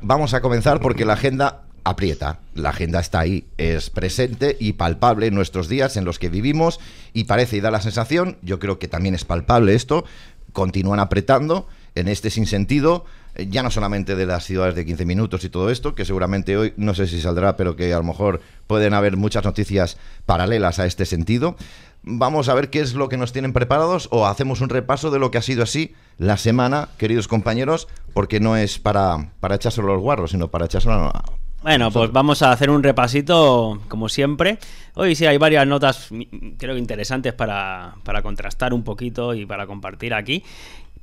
Vamos a comenzar porque la agenda aprieta. La agenda está ahí, es presente y palpable en nuestros días en los que vivimos y parece y da la sensación, yo creo que también es palpable esto, continúan apretando en este sinsentido eh, ya no solamente de las ciudades de 15 minutos y todo esto, que seguramente hoy no sé si saldrá, pero que a lo mejor pueden haber muchas noticias paralelas a este sentido. Vamos a ver qué es lo que nos tienen preparados o hacemos un repaso de lo que ha sido así la semana, queridos compañeros, porque no es para, para solo los guarros, sino para echárselo a, bueno, pues vamos a hacer un repasito, como siempre. Hoy sí hay varias notas, creo que interesantes para, para, contrastar un poquito y para compartir aquí.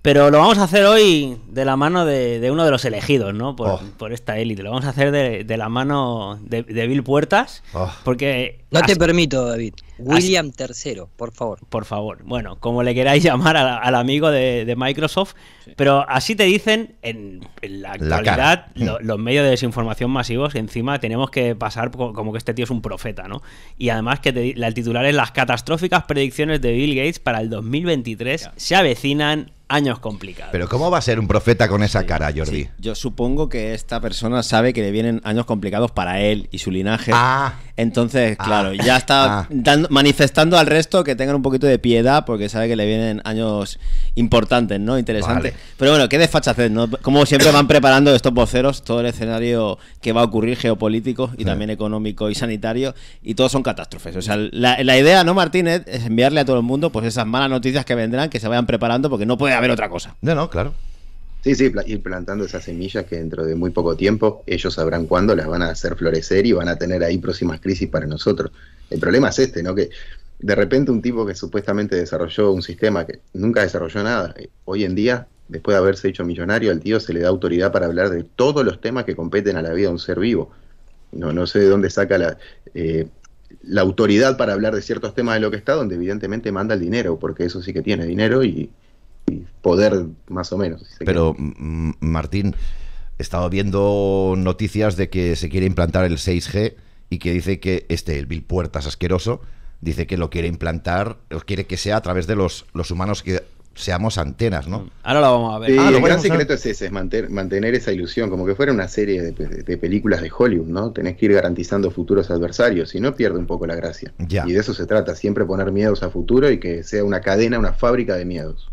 Pero lo vamos a hacer hoy de la mano de, uno de los elegidos, ¿no? Oh. Por, esta élite. Lo vamos a hacer de, la mano de, Bill Puertas. Oh. Porque no te permito, David. William III, por favor. Por favor. Bueno, como le queráis llamar al amigo de, Microsoft, pero así te dicen en, la actualidad mm. los medios de desinformación masivos. Encima tenemos que pasar como que este tío es un profeta, ¿no? Y además que el titular es las catastróficas predicciones de Bill Gates para el 2023 se avecinan años complicados. Pero ¿cómo va a ser un profeta con esa cara, Jordi? Yo supongo que esta persona sabe que le vienen años complicados para él y su linaje. Ah. Entonces, ah. claro, ya está ah. manifestando al resto que tengan un poquito de piedad porque sabe que le vienen años importantes, ¿no? Interesantes. Pero bueno, qué desfachatez, ¿no? Como siempre van preparando estos voceros todo el escenario que va a ocurrir geopolítico y también económico y sanitario y todos son catástrofes. O sea, la, idea, ¿no, Martínez? Es enviarle a todo el mundo pues esas malas noticias que vendrán, que se vayan preparando porque no puede haber otra cosa. No, no, claro. Sí, sí, ir plantando esas semillas que dentro de muy poco tiempo ellos sabrán cuándo las van a hacer florecer y van a tener ahí próximas crisis para nosotros. El problema es este, ¿no? Que de repente un tipo que supuestamente desarrolló un sistema que nunca desarrolló nada, eh, hoy en día, después de haberse hecho millonario, al tío se le da autoridad para hablar de todos los temas que competen a la vida de un ser vivo. No, no sé de dónde saca la, eh, la autoridad para hablar de ciertos temas de lo que está, donde evidentemente manda el dinero, porque eso sí que tiene dinero y poder más o menos. Pero Martín, he estado viendo noticias de que se quiere implantar el 6G y que dice que este, el Bill Puertas asqueroso, dice que lo quiere implantar, quiere que sea a través de los, los humanos que seamos antenas, ¿no? Mm, ahora lo vamos a ver. Ah, el gran secreto es ese, es mantener esa ilusión, como que fuera una serie de, películas de Hollywood, ¿no? Tenés que ir garantizando futuros adversarios, si no pierde un poco la gracia. Y de eso se trata, siempre poner miedos a futuro y que sea una cadena, una fábrica de miedos.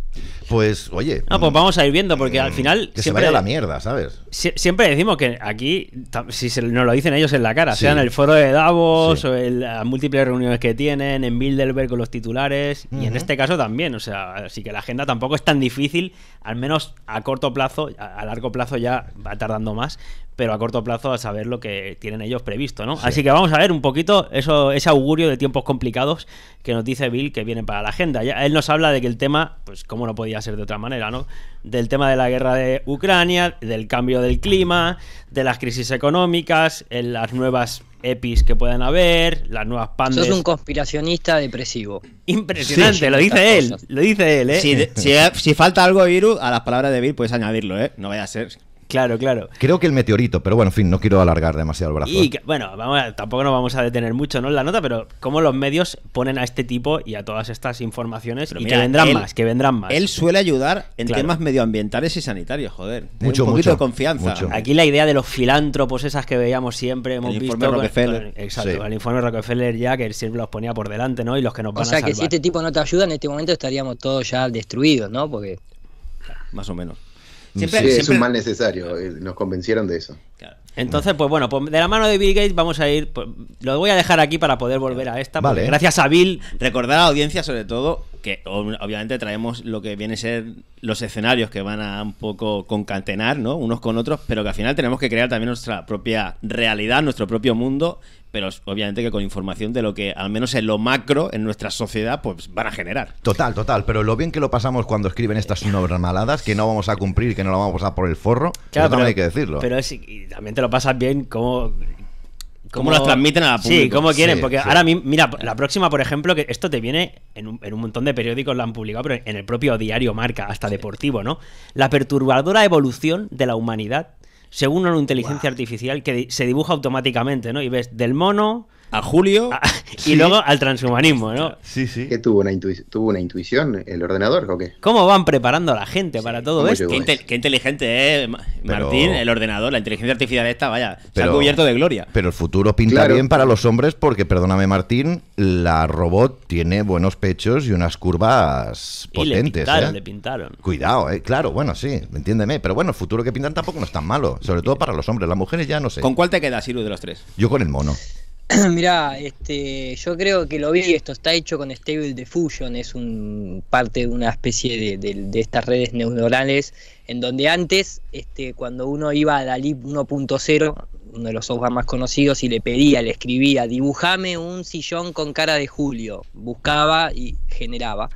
Pues, oye. No, ah, pues mm, vamos a ir viendo, porque al mm, final. Que siempre... se vaya a la mierda, ¿sabes? siempre decimos que aquí, si se nos lo dicen ellos en la cara, sea en el foro de Davos o en las múltiples reuniones que tienen, en Bilderberg con los titulares, y en este caso también, o sea, así que la agenda tampoco es tan difícil, al menos a corto plazo, a, largo plazo ya va tardando más, pero a corto plazo a saber lo que tienen ellos previsto, ¿no? Así que vamos a ver un poquito eso, ese augurio de tiempos complicados que nos dice Bill que viene para la agenda. Ya, él nos habla de que el tema, pues cómo no podía ser de otra manera, ¿no? Del tema de la guerra de Ucrania, del cambio de del clima, de las crisis económicas, en las nuevas EPIs que puedan haber, las nuevas pandas. es un conspiracionista depresivo. Impresionante, lo dice él, lo dice él, Si, falta algo Virus, a las palabras de Bill puedes añadirlo, ¿eh? No vaya a ser Claro, claro. Creo que el meteorito, pero bueno, en fin, no quiero alargar demasiado el brazo. Y bueno, tampoco nos vamos a detener mucho ¿no? en la nota, pero cómo los medios ponen a este tipo y a todas estas informaciones y que vendrán más, que vendrán más. Él suele ayudar en temas medioambientales y sanitarios, joder. Mucho, un poquito de confianza. Aquí la idea de los filántropos, esas que veíamos siempre, hemos el Informe Rockefeller exacto, el informe Rockefeller ya, que siempre los ponía por delante, ¿no? Y los que nos van a O sea que si este tipo no te ayuda, en este momento estaríamos todos ya destruidos, ¿no? Porque. Más o menos es un mal necesario, eh, nos convencieron de eso. Entonces, pues bueno, pues de la mano de Bill Gates vamos a ir. Pues, lo voy a dejar aquí para poder volver a esta. Vale. Gracias a Bill. Recordar a la audiencia, sobre todo, que obviamente traemos lo que viene a ser los escenarios que van a un poco concatenar, ¿no? Unos con otros, pero que al final tenemos que crear también nuestra propia realidad, nuestro propio mundo pero obviamente que con información de lo que, al menos en lo macro, en nuestra sociedad, pues van a generar. Total, total, pero lo bien que lo pasamos cuando escriben estas maladas que no vamos a cumplir, que no lo vamos a por el forro, claro, también hay que decirlo. Pero también te lo pasas bien como cómo las transmiten a la público. Sí, cómo quieren. porque ahora, mira, la próxima, por ejemplo, que esto te viene en un, en un, montón de periódicos, lo han publicado, pero en el propio diario Marca, hasta deportivo, ¿no? La perturbadora evolución de la humanidad según una inteligencia artificial que se dibuja automáticamente, ¿no? Y ves del mono a Julio ah, y luego al transhumanismo, ¿no? Sí, sí. Que tuvo una, tuvo una intuición el ordenador o qué? ¿Cómo van preparando a la gente para todo esto? Qué, inteligente, es Martín, el ordenador, la inteligencia artificial esta, vaya, se ha cubierto de gloria. Pero el futuro pinta bien para los hombres porque, perdóname Martín, la robot tiene buenos pechos y unas curvas potentes. pintaron, ¿eh? le pintaron. Cuidado, ¿eh? claro, bueno, sí, entiéndeme. Pero bueno, el futuro que pintan tampoco no es tan malo, sobre todo para los hombres. Las mujeres ya no sé. ¿Con cuál te quedas, Siru, de los tres? Yo con el mono. Mirá, este, yo creo que lo vi, esto está hecho con Stable Diffusion, es un, parte de una especie de, estas redes neuronales en donde antes, este, cuando uno iba a la 1.0, uno de los software más conocidos, y le pedía, le escribía, dibujame un sillón con cara de Julio. Buscaba y generaba.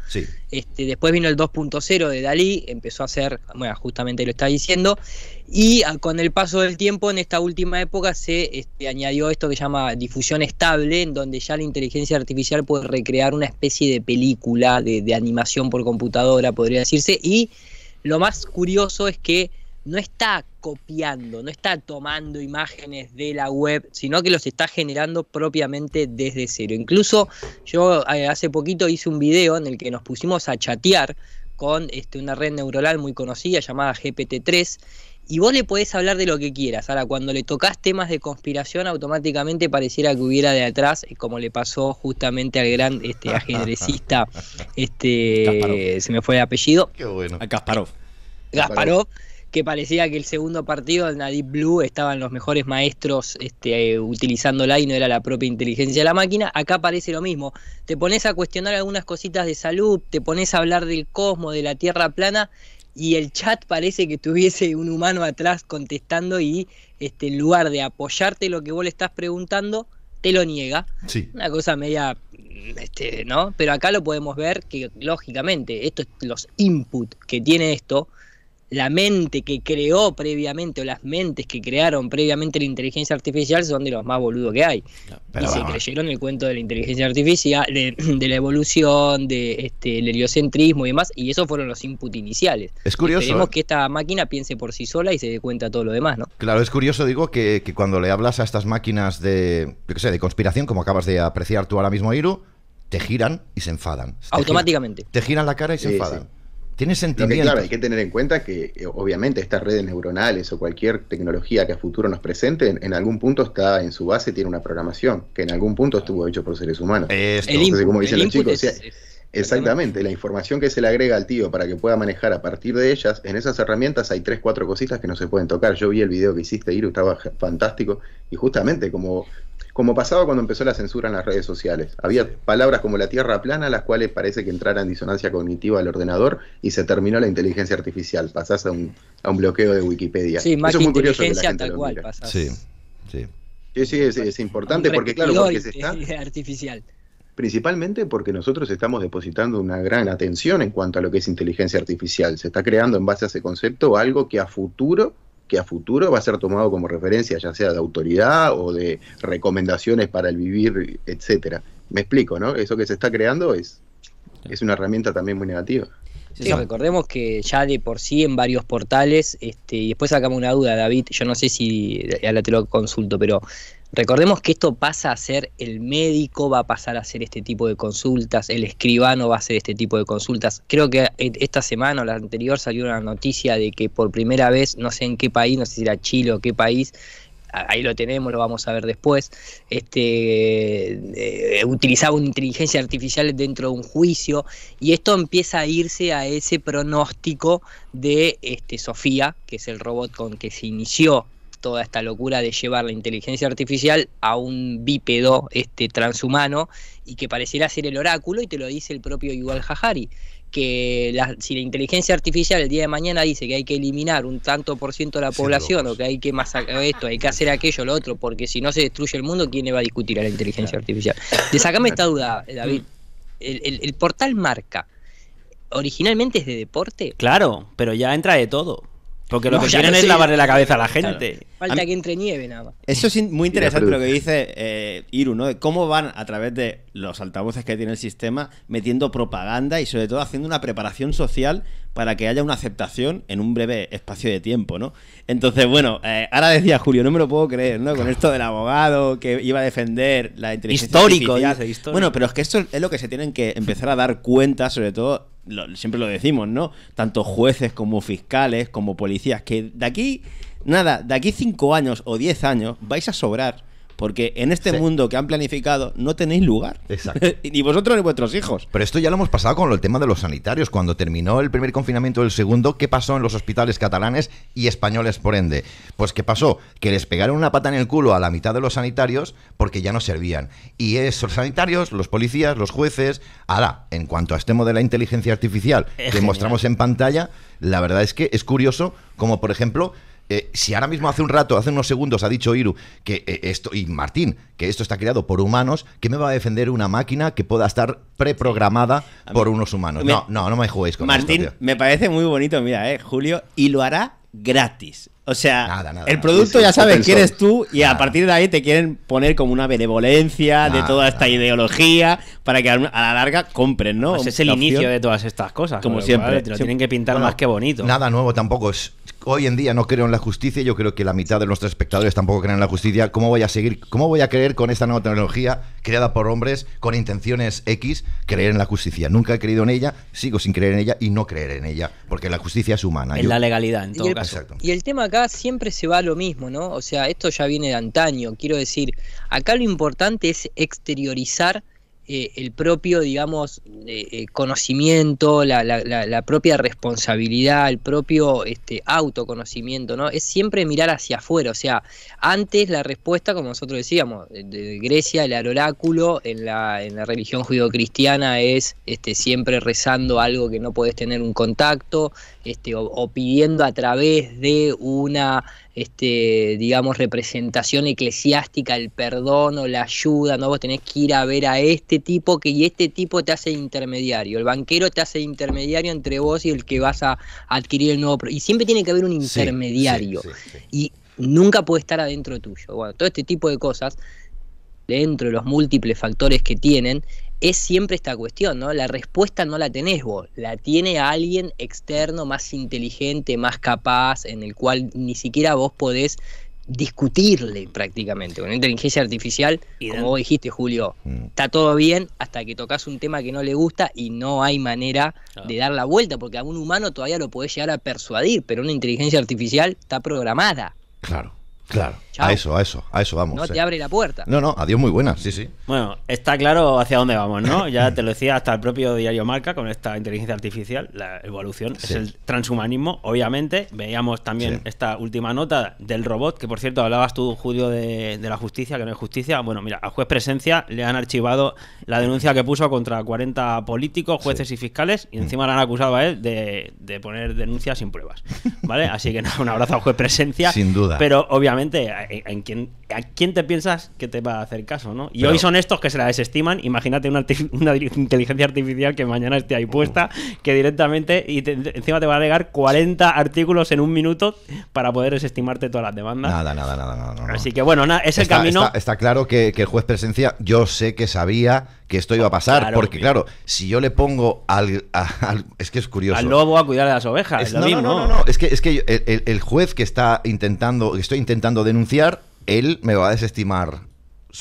Este, después vino el 2.0 de Dalí, empezó a hacer, bueno, justamente lo está diciendo, y con el paso del tiempo, en esta última época, se este, añadió esto que se llama difusión estable, en donde ya la inteligencia artificial puede recrear una especie de película, de animación por computadora, podría decirse, y lo más curioso es que no está copiando, no está tomando imágenes de la web, sino que los está generando propiamente desde cero. Incluso yo eh, hace poquito hice un video en el que nos pusimos a chatear con este, una red neuronal muy conocida llamada GPT-3 y vos le podés hablar de lo que quieras. Ahora, cuando le tocas temas de conspiración, automáticamente pareciera que hubiera de atrás, eh, como le pasó justamente al gran este, ajedrecista, este, se me fue el apellido. A Gasparov. Gasparov que parecía que el segundo partido del la Blue estaban los mejores maestros este, utilizándola y no era la propia inteligencia de la máquina. Acá parece lo mismo. Te pones a cuestionar algunas cositas de salud, te pones a hablar del cosmos, de la Tierra plana y el chat parece que tuviese un humano atrás contestando y este, en lugar de apoyarte lo que vos le estás preguntando, te lo niega. Una cosa media, este, ¿no? Pero acá lo podemos ver que lógicamente estos, los inputs que tiene esto la mente que creó previamente o las mentes que crearon previamente la inteligencia artificial son de los más boludos que hay. y se creyeron el cuento de la inteligencia artificial, de, la evolución, de este, heliocentrismo y demás, y esos fueron los inputs iniciales. Es curioso. ¿eh? que esta máquina piense por sí sola y se dé cuenta de todo lo demás, ¿no? Claro, es curioso, digo, que, cuando le hablas a estas máquinas de, yo qué sé, de conspiración, como acabas de apreciar tú ahora mismo, Iru, te giran y se enfadan. Automáticamente. Te giran, la cara y se enfadan. Tiene sentido. claro, hay que tener en cuenta que eh, obviamente estas redes neuronales o cualquier tecnología que a futuro nos presente, en, algún punto está en su base, tiene una programación, que en algún punto estuvo hecho por seres humanos. exactamente, la información que se le agrega al tío para que pueda manejar a partir de ellas, en esas herramientas hay tres, cuatro cositas que no se pueden tocar. Yo vi el video que hiciste, Iru, estaba fantástico, y justamente como como pasaba cuando empezó la censura en las redes sociales. Había palabras como la tierra plana, las cuales parece que entrara en disonancia cognitiva al ordenador y se terminó la inteligencia artificial. Pasás a un, bloqueo de Wikipedia. Sí, Eso es muy curioso tal cual Sí, sí. sí, es, importante porque, claro, porque se está. Artificial. Principalmente porque nosotros estamos depositando una gran atención en cuanto a lo que es inteligencia artificial. Se está creando en base a ese concepto algo que a futuro que a futuro va a ser tomado como referencia, ya sea de autoridad o de recomendaciones para el vivir, etcétera. Me explico, ¿no? Eso que se está creando es, es una herramienta también muy negativa. Recordemos que ya de por sí en varios portales, este, y después sacamos una duda, David, yo no sé si la eh, te lo consulto, pero Recordemos que esto pasa a ser el médico, va a pasar a hacer este tipo de consultas, el escribano va a hacer este tipo de consultas. Creo que esta semana o la anterior salió una noticia de que por primera vez, no sé en qué país, no sé si era Chile o qué país, ahí lo tenemos, lo vamos a ver después, este, eh, utilizaba una inteligencia artificial dentro de un juicio y esto empieza a irse a ese pronóstico de este, Sofía, que es el robot con que se inició toda esta locura de llevar la inteligencia artificial a un bípedo este transhumano y que pareciera ser el oráculo y te lo dice el propio Yuval Hajari que si la inteligencia artificial el día de mañana dice que hay que eliminar un tanto por ciento de la población o que hay que masacrar esto, hay que hacer aquello, lo otro, porque si no se destruye el mundo, ¿quién va a discutir a la inteligencia artificial? De esta duda, David. el, el portal marca originalmente es de deporte. Claro, pero ya entra de todo. Porque lo que quieren es lavarle la cabeza a la gente. Falta que entre nieve, nada. Eso es muy interesante lo que dice eh, Iru, ¿no? De cómo van a través de los altavoces que tiene el sistema metiendo propaganda y sobre todo haciendo una preparación social para que haya una aceptación en un breve espacio de tiempo, ¿no? Entonces, bueno, eh, ahora decía Julio, no me lo puedo creer, ¿no? Con esto del abogado que iba a defender la inteligencia histórico, Bueno, pero es que esto es lo que se tienen que empezar a dar cuenta, sobre todo siempre lo decimos, ¿no? Tanto jueces como fiscales, como policías, que de aquí, nada, de aquí cinco años o diez años vais a sobrar porque en este mundo que han planificado no tenéis lugar. Exacto. ni vosotros ni vuestros hijos. Pero esto ya lo hemos pasado con el tema de los sanitarios. Cuando terminó el primer confinamiento del segundo, ¿qué pasó en los hospitales catalanes y españoles por ende? Pues ¿qué pasó? Que les pegaron una pata en el culo a la mitad de los sanitarios porque ya no servían. Y esos sanitarios, los policías, los jueces, ahora, en cuanto a este modelo de la inteligencia artificial que mostramos en pantalla, la verdad es que es curioso como, por ejemplo, eh, si ahora mismo hace un rato, hace unos segundos ha dicho Iru que eh, esto y Martín que esto está creado por humanos, ¿qué me va a defender una máquina que pueda estar preprogramada por unos humanos? no, no, no me juguéis con Martín, me parece muy bonito, mira, eh, Julio, y lo hará gratis. O sea, el producto ya sabes quién eres tú y a partir de ahí te quieren poner como una benevolencia de toda esta ideología para que a la larga compren, ¿no? Pues es el inicio de todas estas cosas. Como siempre. te lo tienen que pintar más que bonito. Nada nuevo tampoco. Es hoy en día no creo en la justicia, yo creo que la mitad de nuestros espectadores tampoco creen en la justicia, ¿cómo voy a seguir, cómo voy a creer con esta nueva tecnología creada por hombres con intenciones X, creer en la justicia? Nunca he creído en ella, sigo sin creer en ella y no creer en ella, porque la justicia es humana. En la legalidad, en todo caso. Y el tema acá siempre se va lo mismo, ¿no? O sea, esto ya viene de antaño, quiero decir, acá lo importante es exteriorizar eh, el propio, digamos, eh, eh, conocimiento, la, propia responsabilidad, el propio este, autoconocimiento, ¿no? Es siempre mirar hacia afuera, o sea, antes la respuesta, como nosotros decíamos, de, Grecia, el oráculo en la, religión judío cristiana es este, siempre rezando algo que no puedes tener un contacto, este, o pidiendo a través de una este, digamos, representación eclesiástica, el perdón o la ayuda, ¿no? Vos tenés que ir a ver a este tipo que, y este tipo te hace intermediario, el banquero te hace intermediario entre vos y el que vas a adquirir el nuevo... Y siempre tiene que haber un intermediario. y nunca puede estar adentro tuyo. Bueno, todo este tipo de cosas, dentro de los múltiples factores que tienen, es siempre esta cuestión, ¿no? La respuesta no la tenés vos, la tiene alguien externo más inteligente, más capaz, en el cual ni siquiera vos podés discutirle prácticamente. Con inteligencia artificial, como vos dijiste, Julio, mm. está todo bien hasta que tocas un tema que no le gusta y no hay manera ah. de dar la vuelta, porque a un humano todavía lo podés llegar a persuadir, pero una inteligencia artificial está programada. Claro. Claro. A eso, a eso, a eso vamos. No te abre la puerta. No, no, adiós muy buena, sí, sí. Bueno, está claro hacia dónde vamos, ¿no? Ya te lo decía hasta el propio diario Marca con esta inteligencia artificial, la evolución, es el transhumanismo, obviamente. Veíamos también esta última nota del robot, que por cierto hablabas tú, Julio, de, la justicia, que no es justicia. Bueno, mira, al juez presencia le han archivado la denuncia que puso contra 40 políticos, jueces y fiscales, y encima le han acusado a él de, de poner denuncias sin pruebas. ¿Vale? Así que un abrazo al juez presencia. Sin duda. Pero obviamente en, eh, en, quien ¿a quién te piensas que te va a hacer caso, no? Y hoy son estos que se la desestiman. Imagínate una, inteligencia artificial que mañana esté ahí puesta, que directamente y encima te va a agregar 40 artículos en un minuto para poder desestimarte todas las demandas. Nada, nada, nada, nada. Así que bueno, ese es el camino. Está, claro que, el juez presencia, yo sé que sabía que esto iba a pasar, porque claro, si yo le pongo al, es que es curioso. Al lobo a cuidar de las ovejas, es, no, No, no, no, es que es que el, el juez que está intentando, que estoy intentando denunciar él me va a desestimar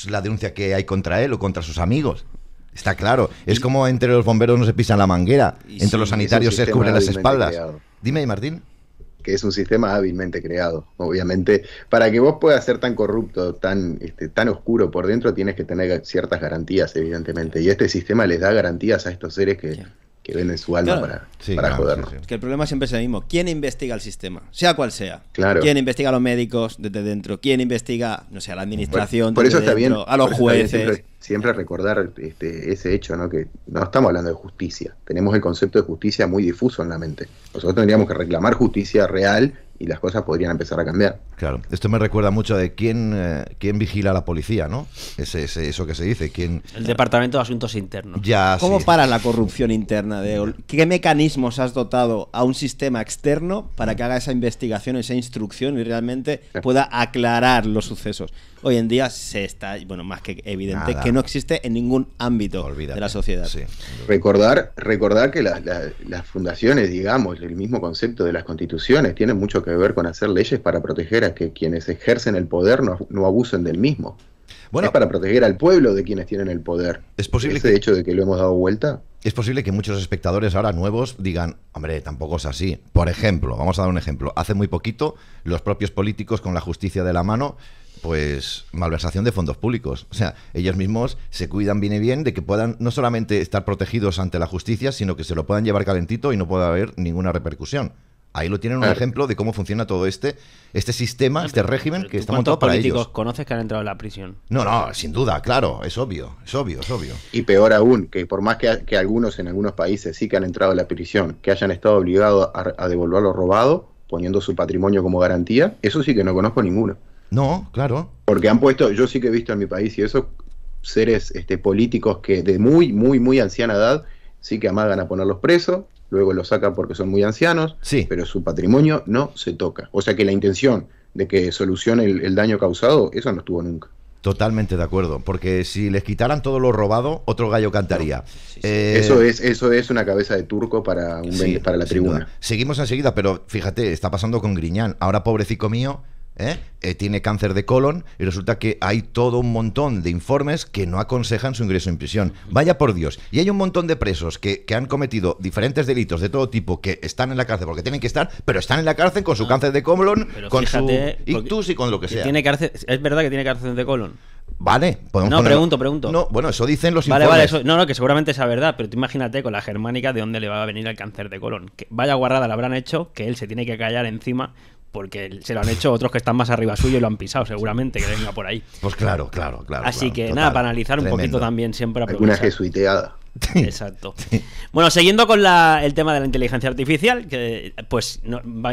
la denuncia que hay contra él o contra sus amigos. Está claro. Es como entre los bomberos no se pisan la manguera, entre los sanitarios se cubren las espaldas. Dime Dime, Martín. Que es un sistema hábilmente creado, obviamente. Para que vos puedas ser tan corrupto, tan, este, tan oscuro por dentro, tienes que tener ciertas garantías, evidentemente. Y este sistema les da garantías a estos seres que, que su alma para, jodernos. que el problema siempre es el mismo. ¿Quién investiga el sistema? Sea cual sea. Claro. ¿Quién investiga a los médicos desde dentro? ¿Quién investiga, no sé, a la administración? Por, eso está bien. A los jueces. Siempre, siempre, recordar este, ese hecho, ¿no? Que no estamos hablando de justicia. Tenemos el concepto de justicia muy difuso en la mente. Nosotros tendríamos que reclamar justicia real y las cosas podrían empezar a cambiar. Claro, esto me recuerda mucho de quién, eh, quién vigila a la policía, ¿no? Ese, eso que se dice, quién... El Departamento de Asuntos Internos. ¿Cómo para la corrupción interna? De, ¿Qué mecanismos has dotado a un sistema externo para que haga esa investigación, esa instrucción y realmente pueda aclarar los sucesos? Hoy en día se está, bueno, más que evidente, que no existe en ningún ámbito de la sociedad. Recordar, recordar que las fundaciones, digamos, el mismo concepto de las constituciones, tienen mucho que ver con hacer leyes para proteger a que quienes ejercen el poder no, abusen del mismo. Bueno, es para proteger al pueblo de quienes tienen el poder. Es posible ese hecho de que lo hemos dado vuelta. Es posible que muchos espectadores ahora nuevos digan, hombre, tampoco es así. Por ejemplo, vamos a dar un ejemplo. Hace muy poquito, los propios políticos con la justicia de la mano, pues malversación de fondos públicos. O sea, ellos mismos se cuidan bien y bien de que puedan no solamente estar protegidos ante la justicia, sino que se lo puedan llevar calentito y no pueda haber ninguna repercusión. Ahí lo tienen un ejemplo de cómo funciona todo este, este sistema, este régimen que está montado para políticos conoces que han entrado en la prisión? No, no, sin duda, claro, es obvio, es obvio, es obvio. Y peor aún, que por más que, que algunos en algunos países sí que han entrado a la prisión, que hayan estado obligados a, devolver lo robado, poniendo su patrimonio como garantía, eso sí que no conozco ninguno. No, claro. Porque han puesto, yo sí que he visto en mi país y esos seres este, políticos que de muy, muy, muy anciana edad sí que amagan a ponerlos presos, luego lo saca porque son muy ancianos, sí. pero su patrimonio no se toca. O sea que la intención de que solucione el, daño causado, eso no estuvo nunca. Totalmente de acuerdo, porque si les quitaran todo lo robado, otro gallo cantaría. eso eh, es eso es una cabeza de turco para un para la tribuna. Seguimos enseguida, pero fíjate, está pasando con Griñán. Ahora pobrecito mío, ¿eh? Eh, tiene cáncer de colon y resulta que hay todo un montón de informes que no aconsejan su ingreso en prisión. Vaya por Dios. Y hay un montón de presos que, han cometido diferentes delitos de todo tipo que están en la cárcel porque tienen que estar, pero están en la cárcel con su ah. cáncer de colon, con su ictus y con lo que, sea. es verdad que tiene cáncer de colon. Vale, podemos No, pregunto, pregunto. No, bueno, eso dicen los informes. Vale, vale, no, no, que seguramente sea verdad, pero tú imagínate con la germánica de dónde le va a venir el cáncer de colon. Que vaya guardada la habrán hecho, que él se tiene que callar encima porque se lo han hecho otros que están más arriba suyo y lo han pisado seguramente que venga por ahí. Pues claro, claro, claro. Así que nada, para analizar un poquito también siempre a Una jesuiteada. Exacto. Bueno, siguiendo con la, el tema de la inteligencia artificial, que pues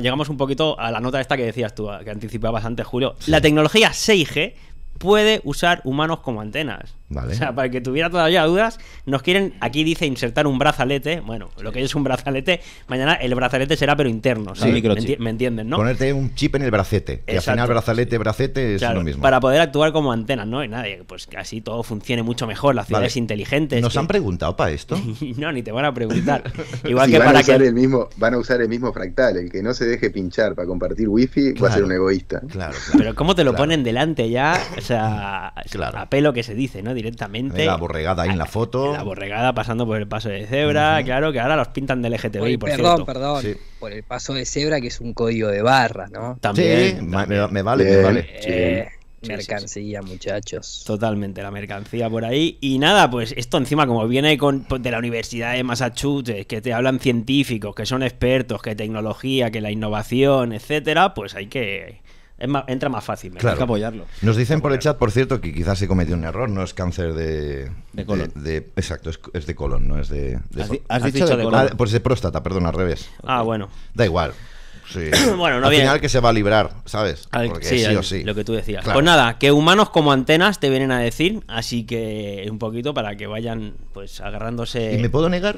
llegamos un poquito a la nota esta que decías tú, que anticipaba antes, Julio. La tecnología 6G puede usar humanos como antenas. O sea, para el que tuviera todavía dudas, nos quieren, aquí dice insertar un brazalete, bueno, lo que es un brazalete, mañana el brazalete será pero interno, Sí, ¿Me, entienden, no? Ponerte un chip en el bracete, y al final brazalete, es lo mismo. Para poder actuar como antenas, ¿no? Y nada, pues que así todo funcione mucho mejor, las ciudades inteligentes. ¿Nos han preguntado para esto? no, ni te van a preguntar. Igual que van a usar El mismo, van a usar el mismo fractal, el que no se deje pinchar para compartir wifi va a ser un egoísta. Claro, Pero cómo te lo ponen delante ya, o sea, a pelo que se dice, ¿no? directamente. La borregada ahí en la foto. La borregada pasando por el paso de cebra, claro, que ahora los pintan del LGTBI, por cierto. perdón, perdón, por el paso de cebra, que es un código de barra, ¿no? También. Me, vale, me vale. Eh, mercancía, muchachos. Totalmente, la mercancía por ahí. Y nada, pues esto encima, como viene pues, de la Universidad de Massachusetts, que te hablan científicos, que son expertos, que tecnología, que la innovación, etcétera, pues hay que, entra más fácil. Hay que apoyarlo. Nos dicen por el chat, por cierto, que quizás se cometió un error, no es cáncer de. colon. exacto, es, de colon, no es de. de ¿Has, dicho, de, colon? Ah, pues de próstata, perdón, al revés. Ah, bueno. Da igual. bueno, no Al final que se va a librar, ¿sabes? sí, o sí. Lo que tú decías. Pues nada, que humanos como antenas te vienen a decir, así que un poquito para que vayan pues agarrándose.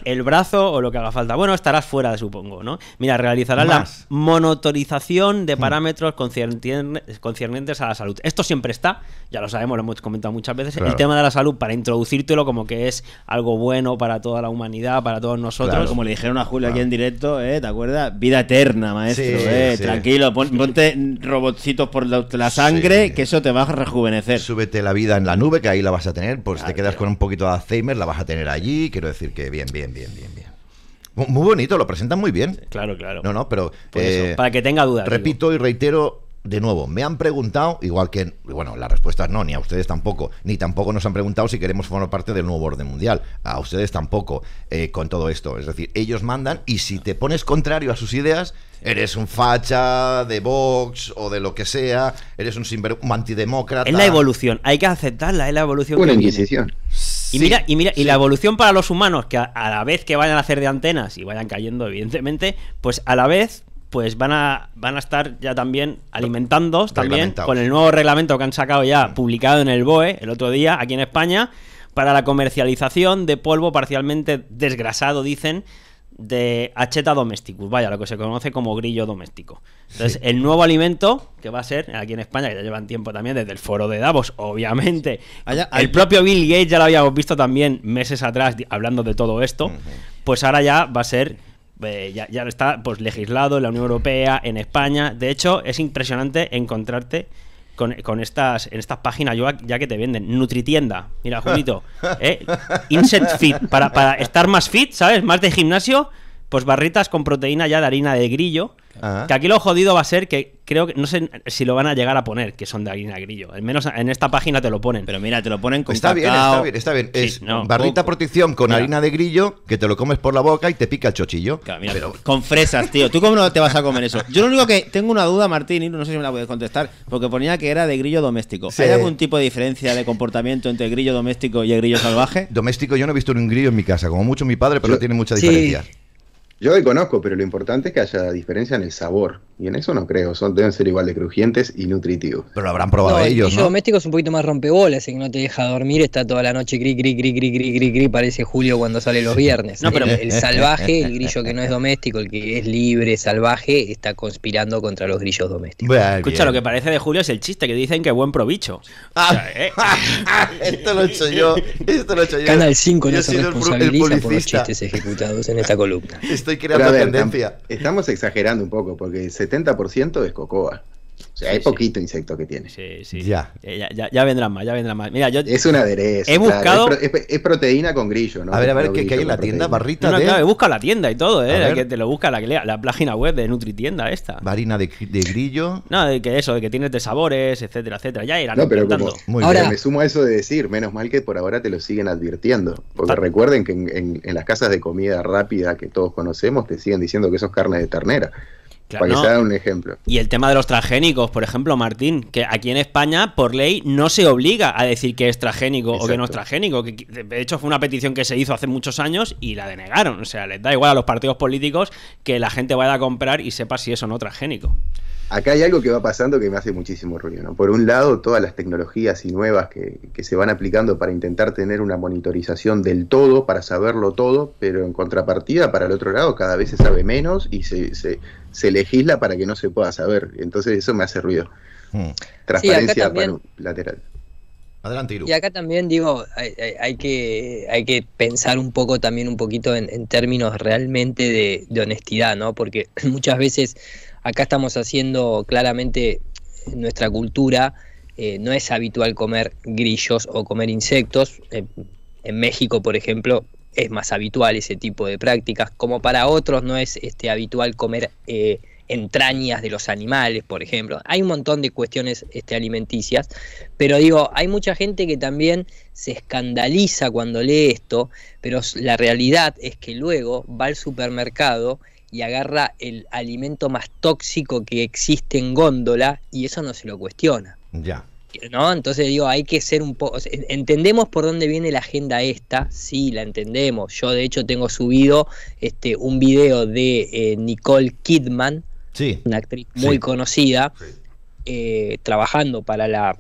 El brazo o lo que haga falta. Bueno, estarás fuera, supongo, ¿no? Mira, realizarás la monotorización de hmm. parámetros concernientes a la salud. Esto siempre está, ya lo sabemos, lo hemos comentado muchas veces. El tema de la salud, para introducírtelo como que es algo bueno para toda la humanidad, para todos nosotros. como le dijeron a Julio aquí en directo, ¿eh? ¿te acuerdas? Vida eterna, maestro. Eh, sí, Tranquilo, ponte robotcitos por la, sangre, que eso te va a rejuvenecer. Súbete la vida en la nube, que ahí la vas a tener. Pues te quedas con un poquito de Alzheimer, la vas a tener allí. Quiero decir que bien, bien, bien, bien, bien. Muy bonito, lo presentan muy bien. Claro, claro. No, no, pero. Eh, para que tenga dudas. Repito y reitero, de nuevo, me han preguntado, igual que, bueno, respuesta es no, ni a ustedes tampoco, ni tampoco nos han preguntado si queremos formar parte del nuevo orden mundial, a ustedes tampoco, eh, con todo esto. Es decir, ellos mandan y si te pones contrario a sus ideas, eres un facha de Vox o de lo que sea, eres un, antidemócrata. Es la evolución, hay que aceptarla, es la evolución. Una inquisición. y mira, y mira, y la evolución para los humanos, que a, a, la vez que vayan a hacer de antenas y vayan cayendo, evidentemente, pues a la vez pues van a, van a estar ya también alimentándose también con el nuevo reglamento que han sacado ya publicado en el BOE el otro día aquí en España para la comercialización de polvo parcialmente desgrasado, dicen, de acheta domesticus, vaya, lo que se conoce como grillo doméstico. Entonces, el nuevo alimento que va a ser aquí en España, que ya llevan tiempo también desde el foro de Davos, obviamente. el propio Bill Gates ya lo habíamos visto también meses atrás hablando de todo esto, pues ahora ya va a ser eh, ya, ya, está pues, legislado en la Unión Europea, en España. De hecho, es impresionante encontrarte con, estas, en estas páginas ya que te venden. Nutritienda, mira, Junito. ¿eh? Fit, para, para estar más fit, ¿sabes? Más de gimnasio pues barritas con proteína ya de harina de grillo. Ah. Que aquí lo jodido va a ser que creo que no sé si lo van a llegar a poner, que son de harina de grillo. Al menos en esta página te lo ponen. Pero mira, te lo ponen con Está bien, está bien, está bien. es barrita protección con harina de grillo que te lo comes por la boca y te pica el chochillo. Con fresas, tío. ¿Tú cómo no te vas a comer eso? Yo lo único que tengo una duda, Martín, y no sé si me la puedes contestar, porque ponía que era de grillo doméstico. ¿Hay algún tipo de diferencia de comportamiento entre grillo doméstico y el grillo salvaje? Doméstico, yo no he visto ningún grillo en mi casa, como mucho mi padre, pero tiene mucha diferencia. Yo le conozco, pero lo importante es que haya diferencia en el sabor. Y en eso no creo. Son, deben ser igual de crujientes y nutritivos. Pero lo habrán probado no, ellos. El grillo doméstico es un poquito más rompebolas, el que no te deja dormir. Está toda la noche gris, gris, gris, gris, gris, gris, Parece Julio cuando sale los viernes. No, pero... el, salvaje, el grillo que no es doméstico, el que es libre, salvaje, está conspirando contra los grillos domésticos. Escucha, lo que parece de Julio es el chiste que dicen que buen provicho. Ah. Eh. esto lo he hecho yo. Canal 5 no se responsabiliza por los chistes ejecutados en esta columna. Esto estoy creando tendencia. Estamos exagerando un poco, porque el 70% es cocoa. O sea, hay poquito insecto que tiene. Sí, sí. Ya. Eh, vendrán más, ya vendrán más. Mira, Es un aderezo. Es, proteína con grillo, ¿no? A ver, a ver, ¿qué, hay en la tienda? Barrita no, no, busca la tienda y todo, ¿eh? Que te lo busca la, la página web de Nutritienda esta. Varina de, grillo. No, de que eso, de que tienes de sabores, etcétera, etcétera. Ya era, no, pero ahora, me sumo a eso de decir, menos mal que por ahora te lo siguen advirtiendo. Porque recuerden que en, en las casas de comida rápida que todos conocemos te siguen diciendo que eso es carne de ternera para que sea un ejemplo. Y el tema de los transgénicos, por ejemplo, Martín, que aquí en España, por ley, no se obliga a decir que es transgénico o que no es transgénico. de hecho, fue una petición que se hizo hace muchos años y la denegaron. O sea, les da igual a los partidos políticos que la gente vaya a comprar y sepa si es o no transgénico. Acá hay algo que va pasando que me hace muchísimo ruido. ¿no? Por un lado, todas las tecnologías y nuevas que, se van aplicando para intentar tener una monitorización del todo, para saberlo todo, pero en contrapartida, para el otro lado, cada vez se sabe menos y se se legisla para que no se pueda saber. Entonces eso me hace ruido. Hmm. Transparencia lateral. Adelante, Iru. Y acá también digo, hay, que, hay que pensar un poco también un poquito en, términos realmente de, honestidad, ¿no? Porque muchas veces acá estamos haciendo claramente nuestra cultura. Eh, no es habitual comer grillos o comer insectos. Eh, en México, por ejemplo, es más habitual ese tipo de prácticas, como para otros no es este, habitual comer eh, entrañas de los animales, por ejemplo. Hay un montón de cuestiones este, alimenticias, pero digo, hay mucha gente que también se escandaliza cuando lee esto, pero la realidad es que luego va al supermercado y agarra el alimento más tóxico que existe en góndola y eso no se lo cuestiona. Ya. ¿no? Entonces digo, hay que ser un poco, entendemos por dónde viene la agenda esta, sí, la entendemos. Yo de hecho tengo subido este, un video de eh, Nicole Kidman, una actriz muy conocida, eh, trabajando para la,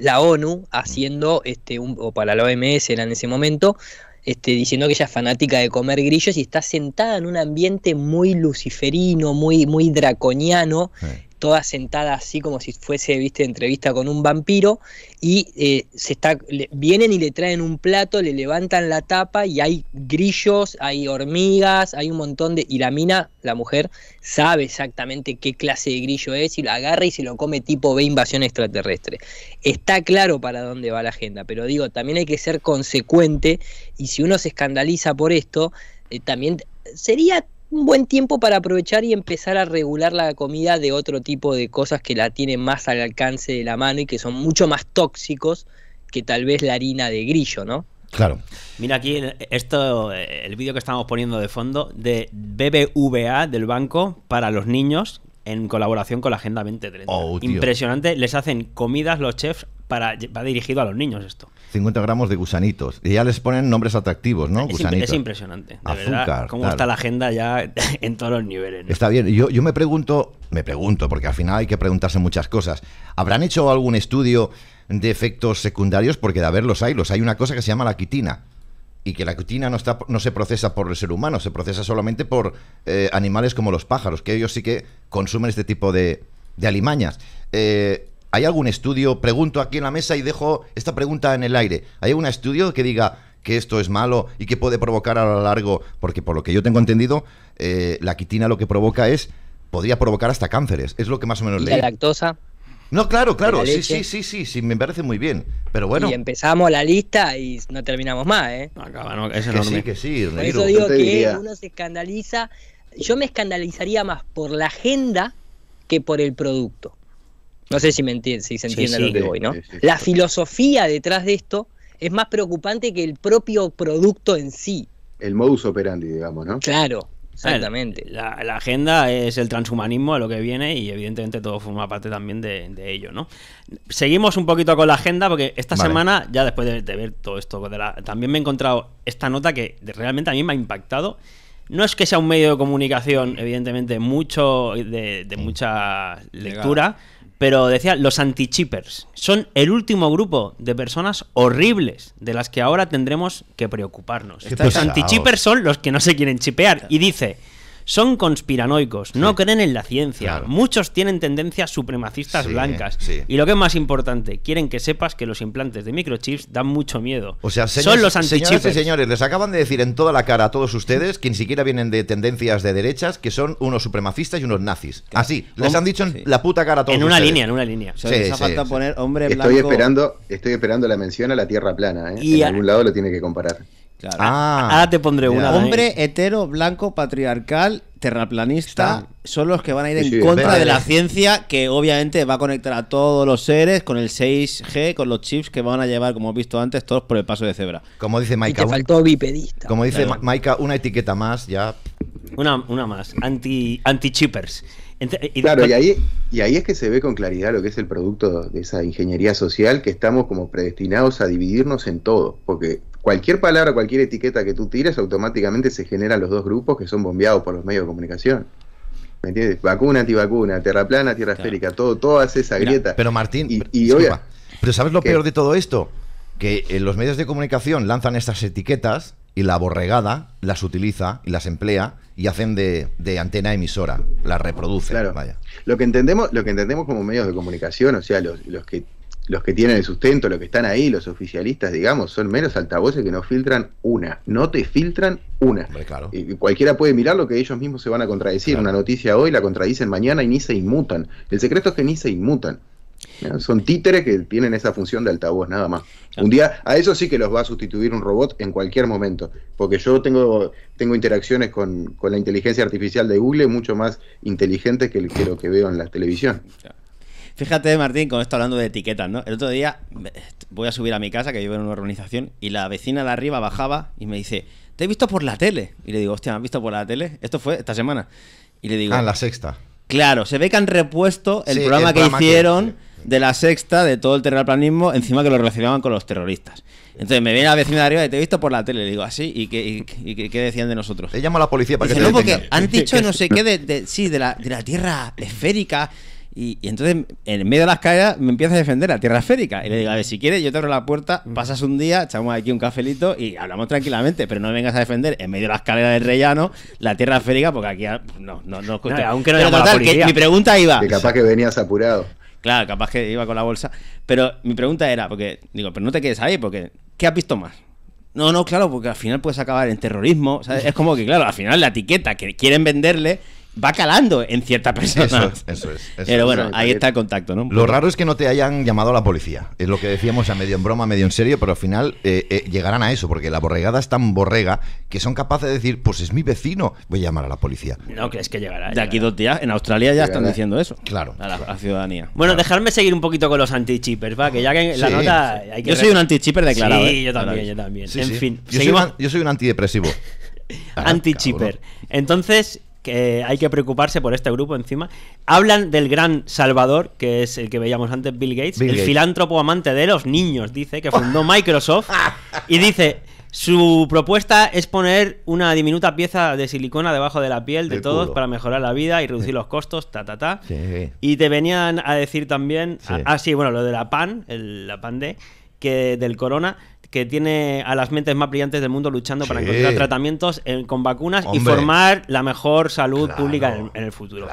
la ONU, haciendo, este, o para la OMS era en ese momento, este, diciendo que ella es fanática de comer grillos y está sentada en un ambiente muy luciferino, muy, muy draconiano, toda sentada así como si fuese, viste, entrevista con un vampiro, y eh, se está, vienen y le traen un plato, le levantan la tapa y hay grillos, hay hormigas, hay un montón de... Y la mina, la mujer, sabe exactamente qué clase de grillo es y lo agarra y se lo come tipo B invasión extraterrestre. Está claro para dónde va la agenda, pero digo, también hay que ser consecuente y si uno se escandaliza por esto, eh, también sería un buen tiempo para aprovechar y empezar a regular la comida de otro tipo de cosas que la tienen más al alcance de la mano y que son mucho más tóxicos que tal vez la harina de grillo, ¿no? Claro. Mira aquí esto, eh, el vídeo que estamos poniendo de fondo de BBVA del banco para los niños en colaboración con la Agenda 2030. Impresionante, les hacen comidas los chefs para, va dirigido a los niños esto. 50 gramos de gusanitos. Y ya les ponen nombres atractivos, ¿no? Es, gusanitos. es impresionante. Azúcar. cómo está la agenda ya en todos los niveles. Está bien. Yo, me pregunto, me pregunto, porque al final hay que preguntarse muchas cosas. ¿Habrán hecho algún estudio de efectos secundarios? Porque de haberlos hay, los hay una cosa que se llama la quitina y que la quitina no, está, no se procesa por el ser humano, se procesa solamente por eh, animales como los pájaros, que ellos sí que consumen este tipo de, de alimañas. Eh, ¿Hay algún estudio? Pregunto aquí en la mesa y dejo esta pregunta en el aire. ¿Hay algún estudio que diga que esto es malo y que puede provocar a lo largo? Porque por lo que yo tengo entendido, eh, la quitina lo que provoca es, podría provocar hasta cánceres. Es lo que más o menos leí. La lactosa. No, claro, claro, sí, sí, sí, sí, sí, me parece muy bien. Pero bueno. Y empezamos la lista y no terminamos más, ¿eh? No, no, es que sí, que sí, Por eso digo que uno se escandaliza. Yo me escandalizaría más por la agenda que por el producto. No sé si, me entiende, si se entiende lo que voy, ¿no? la filosofía detrás de esto es más preocupante que el propio producto en sí. El modus operandi, digamos, ¿no? Claro, exactamente. La, agenda es el transhumanismo a lo que viene y evidentemente todo forma parte también de, ello, ¿no? Seguimos un poquito con la agenda porque esta semana, ya después de, ver todo esto, también me he encontrado esta nota que realmente a mí me ha impactado no es que sea un medio de comunicación, evidentemente, mucho de, mucha lectura, pero decía los anti-chippers. Son el último grupo de personas horribles de las que ahora tendremos que preocuparnos. Los anti-chippers son los que no se quieren chipear. Y dice, son conspiranoicos, no creen en la ciencia. Muchos tienen tendencias supremacistas blancas. Y lo que es más importante, quieren que sepas que los implantes de microchips dan mucho miedo. O sea, son los antichips. Señores, les acaban de decir en toda la cara a todos ustedes que ni siquiera vienen de tendencias de derechas, que son unos supremacistas y unos nazis. Así, les han dicho en la puta cara a todos. En una línea, en una línea. O falta poner hombre blanco. Estoy esperando, estoy esperando la mención a la Tierra plana, ¿eh? Y en algún lado lo tiene que comparar. Ah, Ahora te pondré una. Hombre eh. hetero, blanco, patriarcal, terraplanista, son los que van a ir en contra de la ¿eh? ciencia, que obviamente va a conectar a todos los seres con el 6G, con los chips que van a llevar, como hemos visto antes, todos por el paso de cebra. Como dice Maika. faltó bipedista. Como dice una etiqueta más ya. Una, una más. Anti, chippers. Eh, y claro, ahí, y ahí es que se ve con claridad lo que es el producto de esa ingeniería social, que estamos como predestinados a dividirnos en todo, porque cualquier palabra, cualquier etiqueta que tú tires, automáticamente se generan los dos grupos que son bombeados por los medios de comunicación. ¿Me entiendes? Vacuna, antivacuna, tierra plana, tierra esférica, todo, todo hace esa grieta. Pero Martín, y, pero ¿sabes lo peor de todo esto? Que eh, los medios de comunicación lanzan estas etiquetas y la borregada las utiliza y las emplea y hacen de, antena emisora, las reproduce. Claro. Lo que entendemos, lo que entendemos como medios de comunicación, o sea, los, los que los que tienen el sustento, los que están ahí, los oficialistas, digamos, son menos altavoces que no filtran una. No te filtran una. Y cualquiera puede mirar lo que ellos mismos se van a contradecir. Una noticia hoy la contradicen mañana y ni se inmutan. El secreto es que ni se inmutan. Son títeres que tienen esa función de altavoz, nada más. Un día, a eso sí que los va a sustituir un robot en cualquier momento, porque yo tengo, tengo interacciones con, la inteligencia artificial de Google mucho más inteligentes que, lo que veo en la televisión. Fíjate, Martín, con esto hablando de etiquetas, ¿no? El otro día voy a subir a mi casa, que yo vivo en una organización, y la vecina de arriba bajaba y me dice, te he visto por la tele. Y le digo, hostia, ¿me has visto por la tele? Esto fue esta semana. Y le digo... Ah, en la sexta. Claro, se ve que han repuesto el programa que hicieron de la sexta, de todo el terraplanismo, encima que lo relacionaban con los terroristas. Entonces me viene la vecina de arriba y te he visto por la tele, le digo así, ¿Ah, ¿y qué, qué decían de nosotros? Le llamo a la policía para porque han dicho no sé qué sí, de la tierra esférica, y, entonces, en medio de las caídas, me empieza a defender la tierra esférica. Y le digo, a ver, si quieres, yo te abro la puerta, pasas un día, echamos aquí un cafelito y hablamos tranquilamente, pero no vengas a defender en medio de la escalera del rellano la tierra esférica, porque aquí ah, no, no, no. aunque no total, que mi pregunta iba. Que capaz que venías apurado. Claro, capaz que iba con la bolsa. Pero mi pregunta era, porque, digo, pero no te quedes ahí, porque, ¿qué has visto más? No, no, claro, porque al final puedes acabar en terrorismo. ¿sabes? Es como que, claro, al final la etiqueta que quieren venderle va calando en cierta persona. Eso, eso es. Pero bueno, ahí está el contacto, ¿no? Lo raro es que no te hayan llamado a la policía. Es lo que decíamos a medio en broma, medio en serio, pero al final eh, eh, llegarán a eso, porque la borregada es tan borrega que son capaces de decir, pues es mi vecino, voy a llamar a la policía. No crees que llegará. De aquí dos días, en Australia ya están diciendo eso. Claro. A la, ciudadanía. Bueno, dejarme seguir un poquito con los anti-chippers, va, que ya la nota. yo soy un anti-chipper declarado. Sí, yo también, yo también. en fin. Yo soy, un, yo soy antidepresivo. anti-chipper. Entonces, que hay que preocuparse por este grupo encima. Hablan del gran salvador, que es el que veíamos antes, Bill Gates, el filántropo amante de los niños, dice, que fundó Microsoft, y dice... Su propuesta es poner una diminuta pieza de silicona debajo de la piel de todos para mejorar la vida y reducir los costos, ta, ta, ta. Y te venían a decir también, ah, sí, bueno, lo de la PAN, el- la PAN de, que del corona, que tiene a las mentes más brillantes del mundo luchando para encontrar tratamientos eh, con vacunas y formar la mejor salud pública en, el futuro.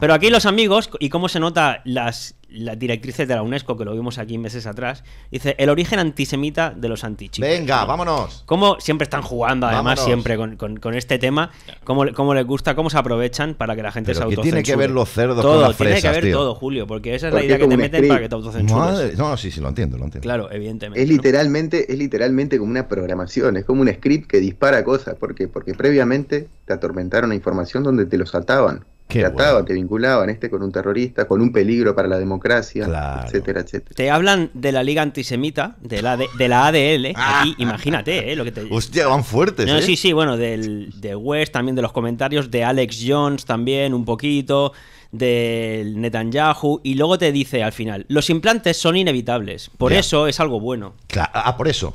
Pero aquí los amigos, y cómo se nota las la directrice de la UNESCO, que lo vimos aquí meses atrás, dice el origen antisemita de los antichicos. Venga, vámonos. Cómo siempre están jugando, además, siempre con, este tema, cómo, cómo, les gusta, cómo se aprovechan para que la gente se autocensure. tiene que ver los cerdos Tiene que ver todo, Julio, porque esa es la idea que te meten para que te autocensures. no, sí, sí, lo entiendo, lo entiendo. Claro, evidentemente. Es literalmente, es literalmente como una programación, es como un script que dispara cosas, porque, porque previamente te atormentaron la información donde te lo saltaban. Que vinculaban este con un terrorista, con un peligro para la democracia, etcétera, etcétera. Te hablan de la Liga Antisemita, de la, de, la ADL, imagínate, eh, lo que te... Hostia, van fuertes, eh. sí, sí, bueno, del, de West, también de los comentarios, de Alex Jones también, un poquito, del Netanyahu, y luego te dice al final, los implantes son inevitables, por eso es algo bueno. ah, por eso.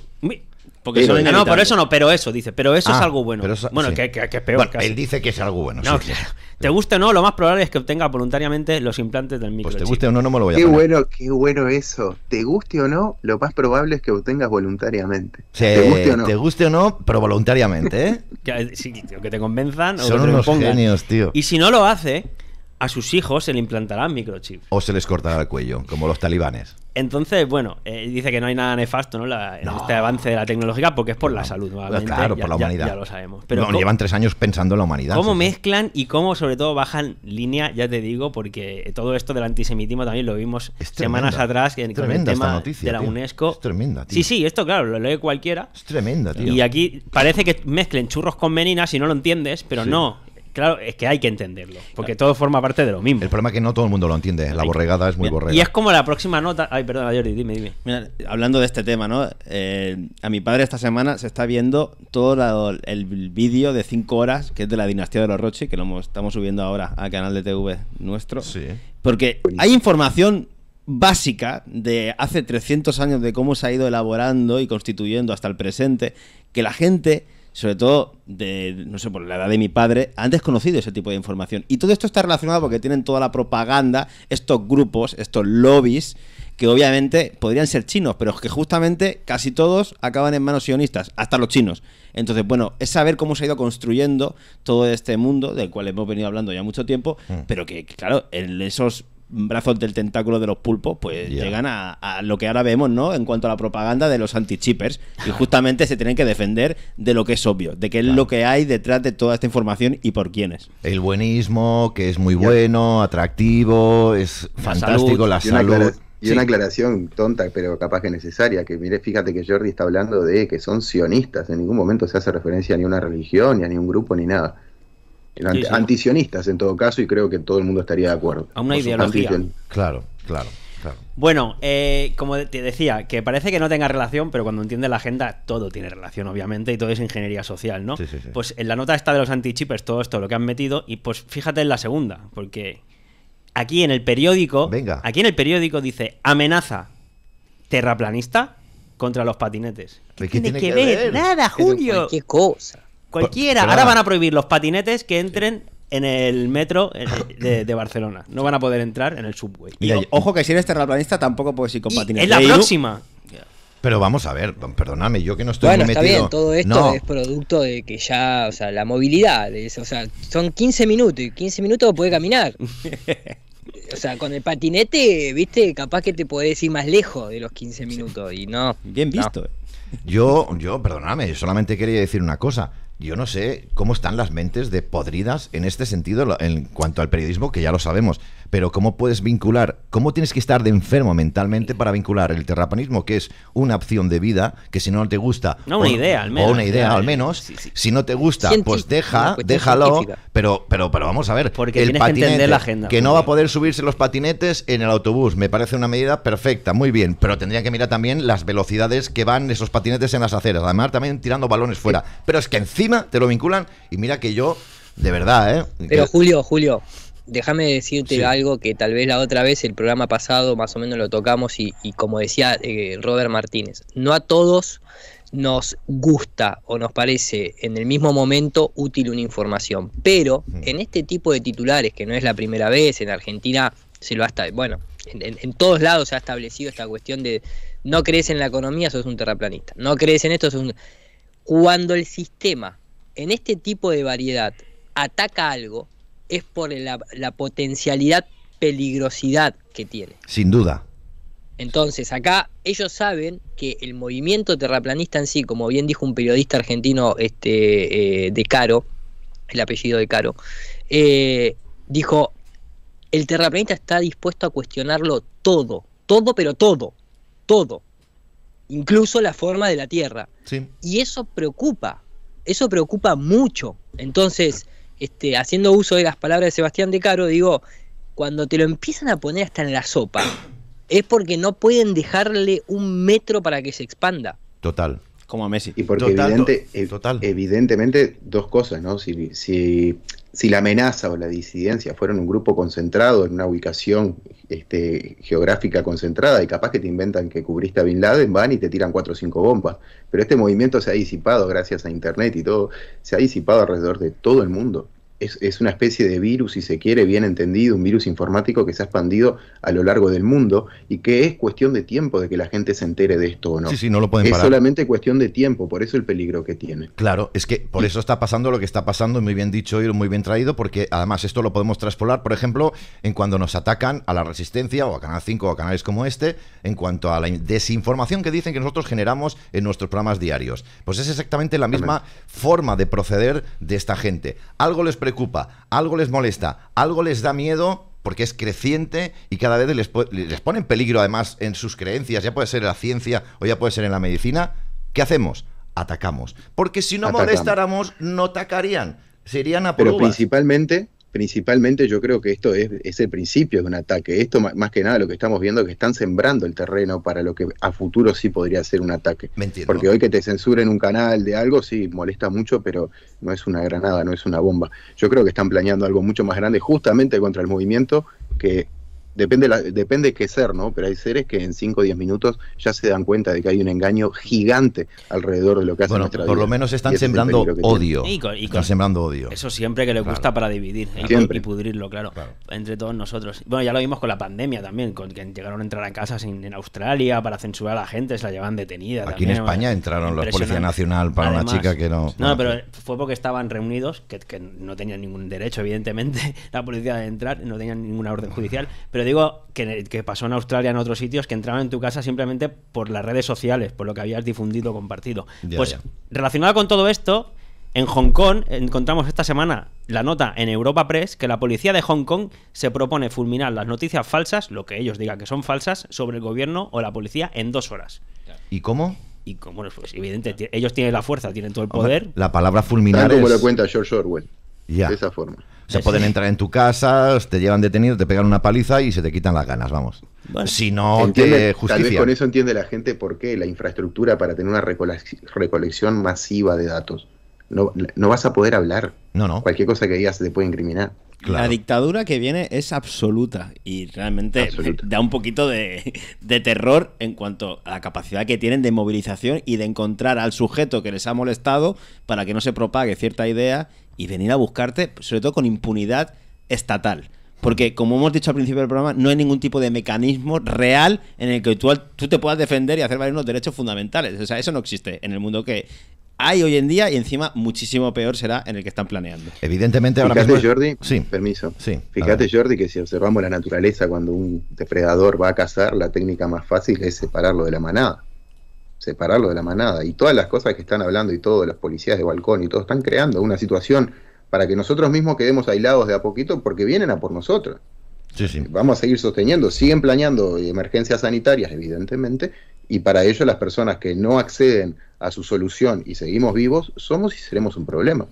Porque no, por eso no, pero eso, dice. Pero eso es ah, algo bueno. bueno, que, es peor. Él dice que es algo bueno. Te guste o no, lo más probable es que obtenga voluntariamente los implantes del microchip. Pues te guste o no, no me lo voy a qué Bueno, qué bueno eso. Te guste o no, lo más probable es que obtengas voluntariamente. te, guste o no. te guste o no, pero voluntariamente. ¿eh? eh que, te convenzan o son unos genios, tío. Y si no lo hace, a sus hijos se le implantarán microchip. O se les cortará el cuello, como los talibanes. Entonces, bueno, eh, dice que no hay nada nefasto ¿no? en este avance de la tecnología porque es por la salud, pues nuevamente. Claro, por la humanidad. Ya, lo sabemos. Pero llevan tres años pensando en la humanidad. ¿Cómo mezclan y cómo, sobre todo, bajan línea? Ya te digo, porque todo esto del antisemitismo también lo vimos semanas atrás en, con el tema de la UNESCO. Es tremenda, tío. Sí, sí, esto, claro, lo lee cualquiera. Es tremenda, tío. Y aquí parece que mezclen churros con meninas y no lo entiendes, pero no. Claro, es que hay que entenderlo, porque todo forma parte de lo mismo. El problema es que no todo el mundo lo entiende, la borregada es muy borregada. Y es como la próxima nota... Ay, perdón, Jordi, dime, dime. Mira, hablando de este tema, ¿no? Eh, a mi padre esta semana se está viendo todo el vídeo de 5 horas, que es de la dinastía de los Rochi, que lo estamos subiendo ahora al canal de TV nuestro. Sí. Porque hay información básica de hace 300 años de cómo se ha ido elaborando y constituyendo hasta el presente, que la gente sobre todo de, no sé, por la edad de mi padre, han desconocido ese tipo de información. Y todo esto está relacionado porque tienen toda la propaganda, estos grupos, estos lobbies, que obviamente podrían ser chinos, pero que justamente casi todos acaban en manos sionistas, hasta los chinos. Entonces, bueno, es saber cómo se ha ido construyendo todo este mundo, del cual hemos venido hablando ya mucho tiempo, mm. pero que, claro, en esos brazos del tentáculo de los pulpos, pues llegan a, lo que ahora vemos, ¿no? En cuanto a la propaganda de los anti-chippers. Y justamente se tienen que defender de lo que es obvio, de qué es lo que hay detrás de toda esta información y por quiénes. El buenismo, que es muy bueno, atractivo, es fantástico la salud. Y una aclaración tonta, pero capaz que necesaria, que mire, fíjate que Jordi está hablando de que son sionistas, en ningún momento se hace referencia a una religión, ni a ningún grupo, ni nada. Antisionistas en todo caso, y creo que todo el mundo estaría de acuerdo. A una ideología. Claro, claro. Claro. Bueno, eh, como te decía, que parece que no tenga relación, pero cuando entiende la agenda, todo tiene relación, obviamente, y todo es ingeniería social, ¿no? Pues en la nota está de los antichippers, todo esto, lo que han metido, y pues fíjate en la segunda, porque aquí en el periódico, aquí en el periódico dice amenaza terraplanista contra los patinetes. ¿Qué, ¿Qué tiene, que, Nada, Julio. Qué cosa. Cualquiera. Ahora van a prohibir los patinetes que entren en el metro eh, de, Barcelona. No van a poder entrar en el subway. Y ojo que si eres terraplanista tampoco puedes ir con patinetes. En la próxima. Pero vamos a ver, perdóname, yo que no estoy bueno, está bien, todo esto es producto de que ya, o sea, la movilidad, o sea, son 15 minutos y 15 minutos puede caminar. o sea, con el patinete, viste, capaz que te podés ir más lejos de los 15 minutos y no. Bien visto. Eh. Yo, yo, perdóname, solamente quería decir una cosa yo no sé cómo están las mentes de podridas en este sentido, en cuanto al periodismo, que ya lo sabemos, pero ¿cómo puedes vincular, cómo tienes que estar de enfermo mentalmente para vincular el terrapanismo que es una opción de vida, que si no te gusta... No, una idea, al menos. O una idea, al eh, menos. Si no te gusta, pues deja, déjalo, pero, pero, pero vamos a ver. Porque el patinete, que la agenda. Que no va a poder subirse los patinetes en el autobús, me parece una medida perfecta, muy bien, pero tendría que mirar también las velocidades que van esos patinetes en las aceras, además también tirando balones fuera. Pero es que encima te lo vinculan y mira que yo, de verdad, ¿eh? Pero Julio, Julio, déjame decirte algo que tal vez la otra vez, el programa pasado, más o menos lo tocamos y, como decía eh, Robert Martínez, no a todos nos gusta o nos parece en el mismo momento útil una información, pero en este tipo de titulares, que no es la primera vez, en Argentina se lo ha bueno, en, en todos lados se ha establecido esta cuestión de no crees en la economía, sos un terraplanista, no crees en esto, sos un... Cuando el sistema, en este tipo de variedad, ataca algo, es por la, potencialidad, peligrosidad que tiene. Sin duda. Entonces, acá ellos saben que el movimiento terraplanista en sí, como bien dijo un periodista argentino este, eh, de Caro, el apellido de Caro, eh, dijo, el terraplanista está dispuesto a cuestionarlo todo, todo, pero todo, todo, incluso la forma de la Tierra. Y eso preocupa, eso preocupa mucho. Entonces, este, haciendo uso de las palabras de Sebastián de Caro, digo, cuando te lo empiezan a poner hasta en la sopa, es porque no pueden dejarle un metro para que se expanda. Total. Como a Messi. Y porque total, total. evidentemente dos cosas, ¿no? Si, si si la amenaza o la disidencia fueron un grupo concentrado en una ubicación este, geográfica concentrada y capaz que te inventan que cubriste a Bin Laden, van y te tiran cuatro o cinco bombas. Pero este movimiento se ha disipado gracias a Internet y todo, se ha disipado alrededor de todo el mundo es, una especie de virus, si se quiere, bien entendido, un virus informático que se ha expandido a lo largo del mundo y que es cuestión de tiempo de que la gente se entere de esto o no. Sí, sí, no lo pueden Es solamente cuestión de tiempo, por eso el peligro que tiene. Claro, es que por eso está pasando lo que está pasando, muy bien dicho y muy bien traído, porque además esto lo podemos traspolar, por ejemplo, en cuando nos atacan a la Resistencia o a Canal 5 o a canales como este, en cuanto a la desinformación que dicen que nosotros generamos en nuestros programas diarios. Pues es exactamente la misma forma de proceder de esta gente. Algo les preocupa, algo les molesta, algo les da miedo porque es creciente y cada vez les, pone en peligro además en sus creencias, ya puede ser en la ciencia o ya puede ser en la medicina, ¿qué hacemos? Atacamos. Porque si no molestáramos, no atacarían, serían a Pero principalmente principalmente yo creo que esto es, es, el principio de un ataque. Esto más que nada lo que estamos viendo es que están sembrando el terreno para lo que a futuro sí podría ser un ataque. Porque hoy que te censuren un canal de algo, sí, molesta mucho, pero no es una granada, no es una bomba. Yo creo que están planeando algo mucho más grande justamente contra el movimiento que depende, la, depende qué ser, ¿no? Pero hay seres que en 5 o 10 minutos ya se dan cuenta de que hay un engaño gigante alrededor de lo que hace nuestra por lo menos están sembrando odio. están sembrando odio. Eso siempre que le gusta para dividir ¿eh? y, pudrirlo, claro, Entre todos nosotros. Bueno, ya lo vimos con la pandemia también, con que llegaron a entrar a casas en, Australia para censurar a la gente, se la llevan detenida. Aquí en España entraron la Policía Nacional para una chica que no. No, pero fue porque estaban reunidos, que, que no tenían ningún derecho, evidentemente, la policía de entrar, no tenían ninguna orden judicial, pero digo que, pasó en Australia, en otros sitios, que entraban en tu casa simplemente por las redes sociales, por lo que habías difundido, compartido. pues relacionado con todo esto, en Hong Kong encontramos esta semana la nota en Europa Press que la policía de Hong Kong se propone fulminar las noticias falsas, lo que ellos digan que son falsas, sobre el gobierno o la policía en dos horas. ¿Y cómo? Y cómo bueno, pues, evidente, ellos tienen la fuerza, tienen todo el poder. la palabra fulminar cuenta George Orwell. De esa forma. O pueden entrar en tu casa, te llevan detenido, te pegan una paliza y se te quitan las ganas, vamos. si no tiene justicia. con eso entiende la gente por qué la infraestructura para tener una recolección masiva de datos. No, vas a poder hablar. No, no. Cualquier cosa que digas te puede incriminar. La dictadura que viene es absoluta y realmente da un poquito de, de, terror en cuanto a la capacidad que tienen de movilización y de encontrar al sujeto que les ha molestado para que no se propague cierta idea y venir a buscarte, sobre todo con impunidad estatal. Porque, como hemos dicho al principio del programa, no hay ningún tipo de mecanismo real en el que tú, te puedas defender y hacer valer unos derechos fundamentales. O sea, eso no existe en el mundo que hay hoy en día y encima muchísimo peor será en el que están planeando. Evidentemente Fíjate, Jordi, permiso. Sí, Fíjate, Jordi, que si observamos la naturaleza, cuando un depredador va a cazar, la técnica más fácil es separarlo de la manada separarlo de la manada. Y todas las cosas que están hablando y todo, las policías de balcón y todo, están creando una situación para que nosotros mismos quedemos aislados de a poquito porque vienen a por nosotros. Vamos a seguir sosteniendo, siguen planeando emergencias sanitarias, evidentemente, y para ello las personas que no acceden a su solución y seguimos vivos, somos y seremos un problema.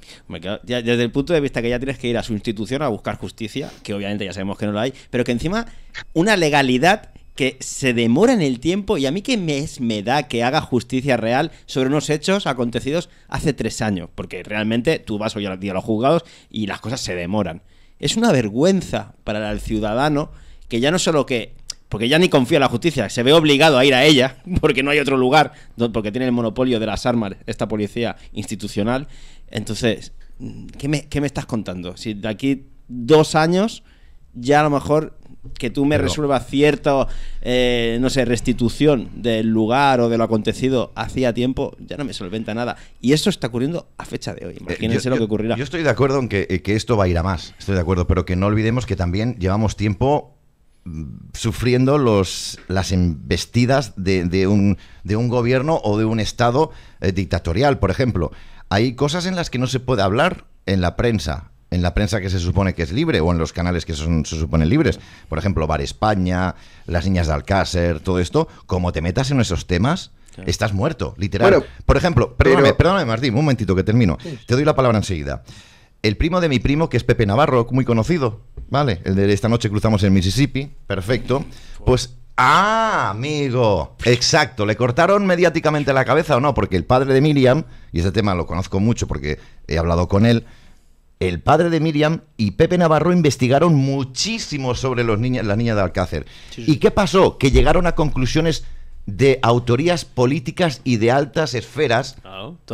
desde el punto de vista que ya tienes que ir a su institución a buscar justicia, que obviamente ya sabemos que no la hay, pero que encima una legalidad que se demora en el tiempo y a mí que me, me da que haga justicia real sobre unos hechos acontecidos hace tres años, porque realmente tú vas hoy a los juzgados y las cosas se demoran. Es una vergüenza para el ciudadano que ya no solo que porque ya ni confía en la justicia, se ve obligado a ir a ella, porque no hay otro lugar, porque tiene el monopolio de las armas esta policía institucional. Entonces, mm, ¿qué me, qué me estás contando? Si de aquí dos años ya a lo mejor que tú me resuelvas cierta, eh, no sé, restitución del lugar o de lo acontecido hacía tiempo, ya no me solventa nada. Y eso está ocurriendo a fecha de hoy. Eh, Imagínense lo que ocurrirá. Yo, estoy de acuerdo en eh, que, esto va a ir a más, estoy de acuerdo, pero que no olvidemos que también llevamos tiempo mm, sufriendo los, las embestidas de, un, de, un, gobierno o de un Estado dictatorial, por ejemplo. Hay cosas en las que no se puede hablar en la prensa en la prensa que se supone que es libre o en los canales que se suponen libres, por ejemplo, Bar España, Las Niñas de Alcácer, todo esto, como te metas en esos temas, estás muerto, literal. por ejemplo, perdóname, perdóname, Martín, un momentito que termino. Te doy la palabra enseguida. El primo de mi primo, que es Pepe Navarro, muy conocido, ¿vale? El de esta noche cruzamos el Mississippi, perfecto. Pues Ah, amigo. Exacto. ¿Le cortaron mediáticamente la cabeza o no? Porque el padre de Miriam, y ese tema lo conozco mucho porque he hablado con él, el padre de Miriam y Pepe Navarro investigaron muchísimo sobre los niña, las niñas de Alcácer. ¿Y qué pasó? Que llegaron a conclusiones de autorías políticas y de altas esferas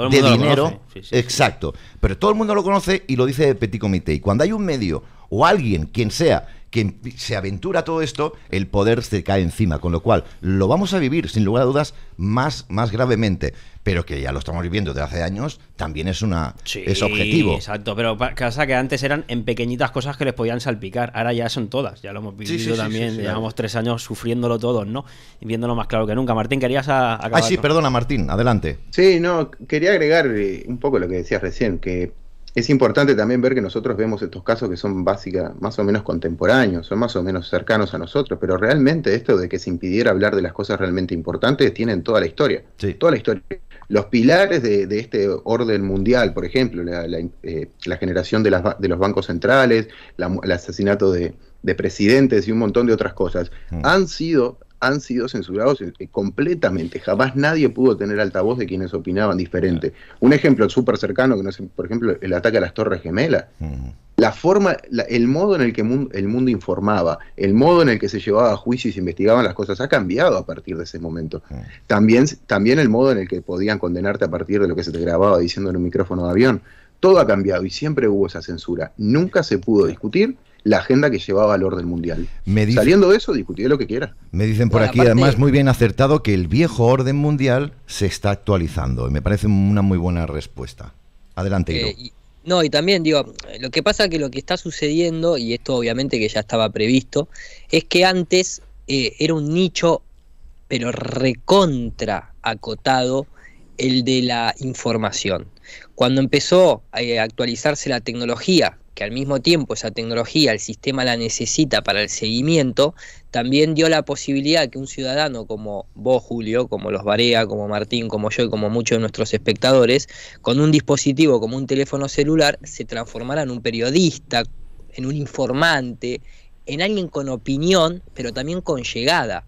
de dinero. exacto. Pero todo el mundo lo conoce y lo dice de Petit Comité. Y cuando hay un medio o alguien, quien sea, que se aventura todo esto, el poder se cae encima, con lo cual lo vamos a vivir, sin lugar a dudas, más, más gravemente, pero que ya lo estamos viviendo desde hace años, también es una es objetivo. Exacto, pero pasa que antes eran en pequeñitas cosas que les podían salpicar, ahora ya son todas, ya lo hemos vivido también, llevamos tres años sufriéndolo todos, ¿no? Y viéndolo más claro que nunca. Martín, querías acabar. Ah, sí, perdona, Martín, adelante. Sí, no, quería agregar eh, un poco lo que decías recién, que es importante también ver que nosotros vemos estos casos que son básica, más o menos contemporáneos, son más o menos cercanos a nosotros, pero realmente esto de que se impidiera hablar de las cosas realmente importantes tienen toda la historia. Toda la historia. Los pilares de, este orden mundial, por ejemplo, la, eh, generación de, los bancos centrales, el asesinato de, presidentes y un montón de otras cosas, mm. han sido han sido censurados eh, eh, completamente. Jamás nadie pudo tener altavoz de quienes opinaban diferente. Un ejemplo súper cercano, que no por ejemplo, el ataque a las Torres Gemelas. La forma, el modo en el que el mundo informaba, el modo en el que se llevaba a juicio y se investigaban las cosas ha cambiado a partir de ese momento. También, también el modo en el que podían condenarte a partir de lo que se te grababa diciendo en un micrófono de avión. Todo ha cambiado y siempre hubo esa censura. Nunca se pudo discutir la agenda que llevaba al orden mundial. Me Saliendo de eso, discutiré lo que quiera. Me dicen por aquí, además, muy bien acertado, que el viejo orden mundial se está actualizando. Y me parece una muy buena respuesta. Adelante, eh, No, y también digo, lo que pasa que lo que está sucediendo, y esto obviamente que ya estaba previsto, es que antes eh, era un nicho, pero recontra acotado, el de la información. Cuando empezó a actualizarse la tecnología, que al mismo tiempo esa tecnología, el sistema la necesita para el seguimiento, también dio la posibilidad que un ciudadano como vos, Julio, como los Barea, como Martín, como yo y como muchos de nuestros espectadores, con un dispositivo como un teléfono celular, se transformara en un periodista, en un informante, en alguien con opinión, pero también con llegada.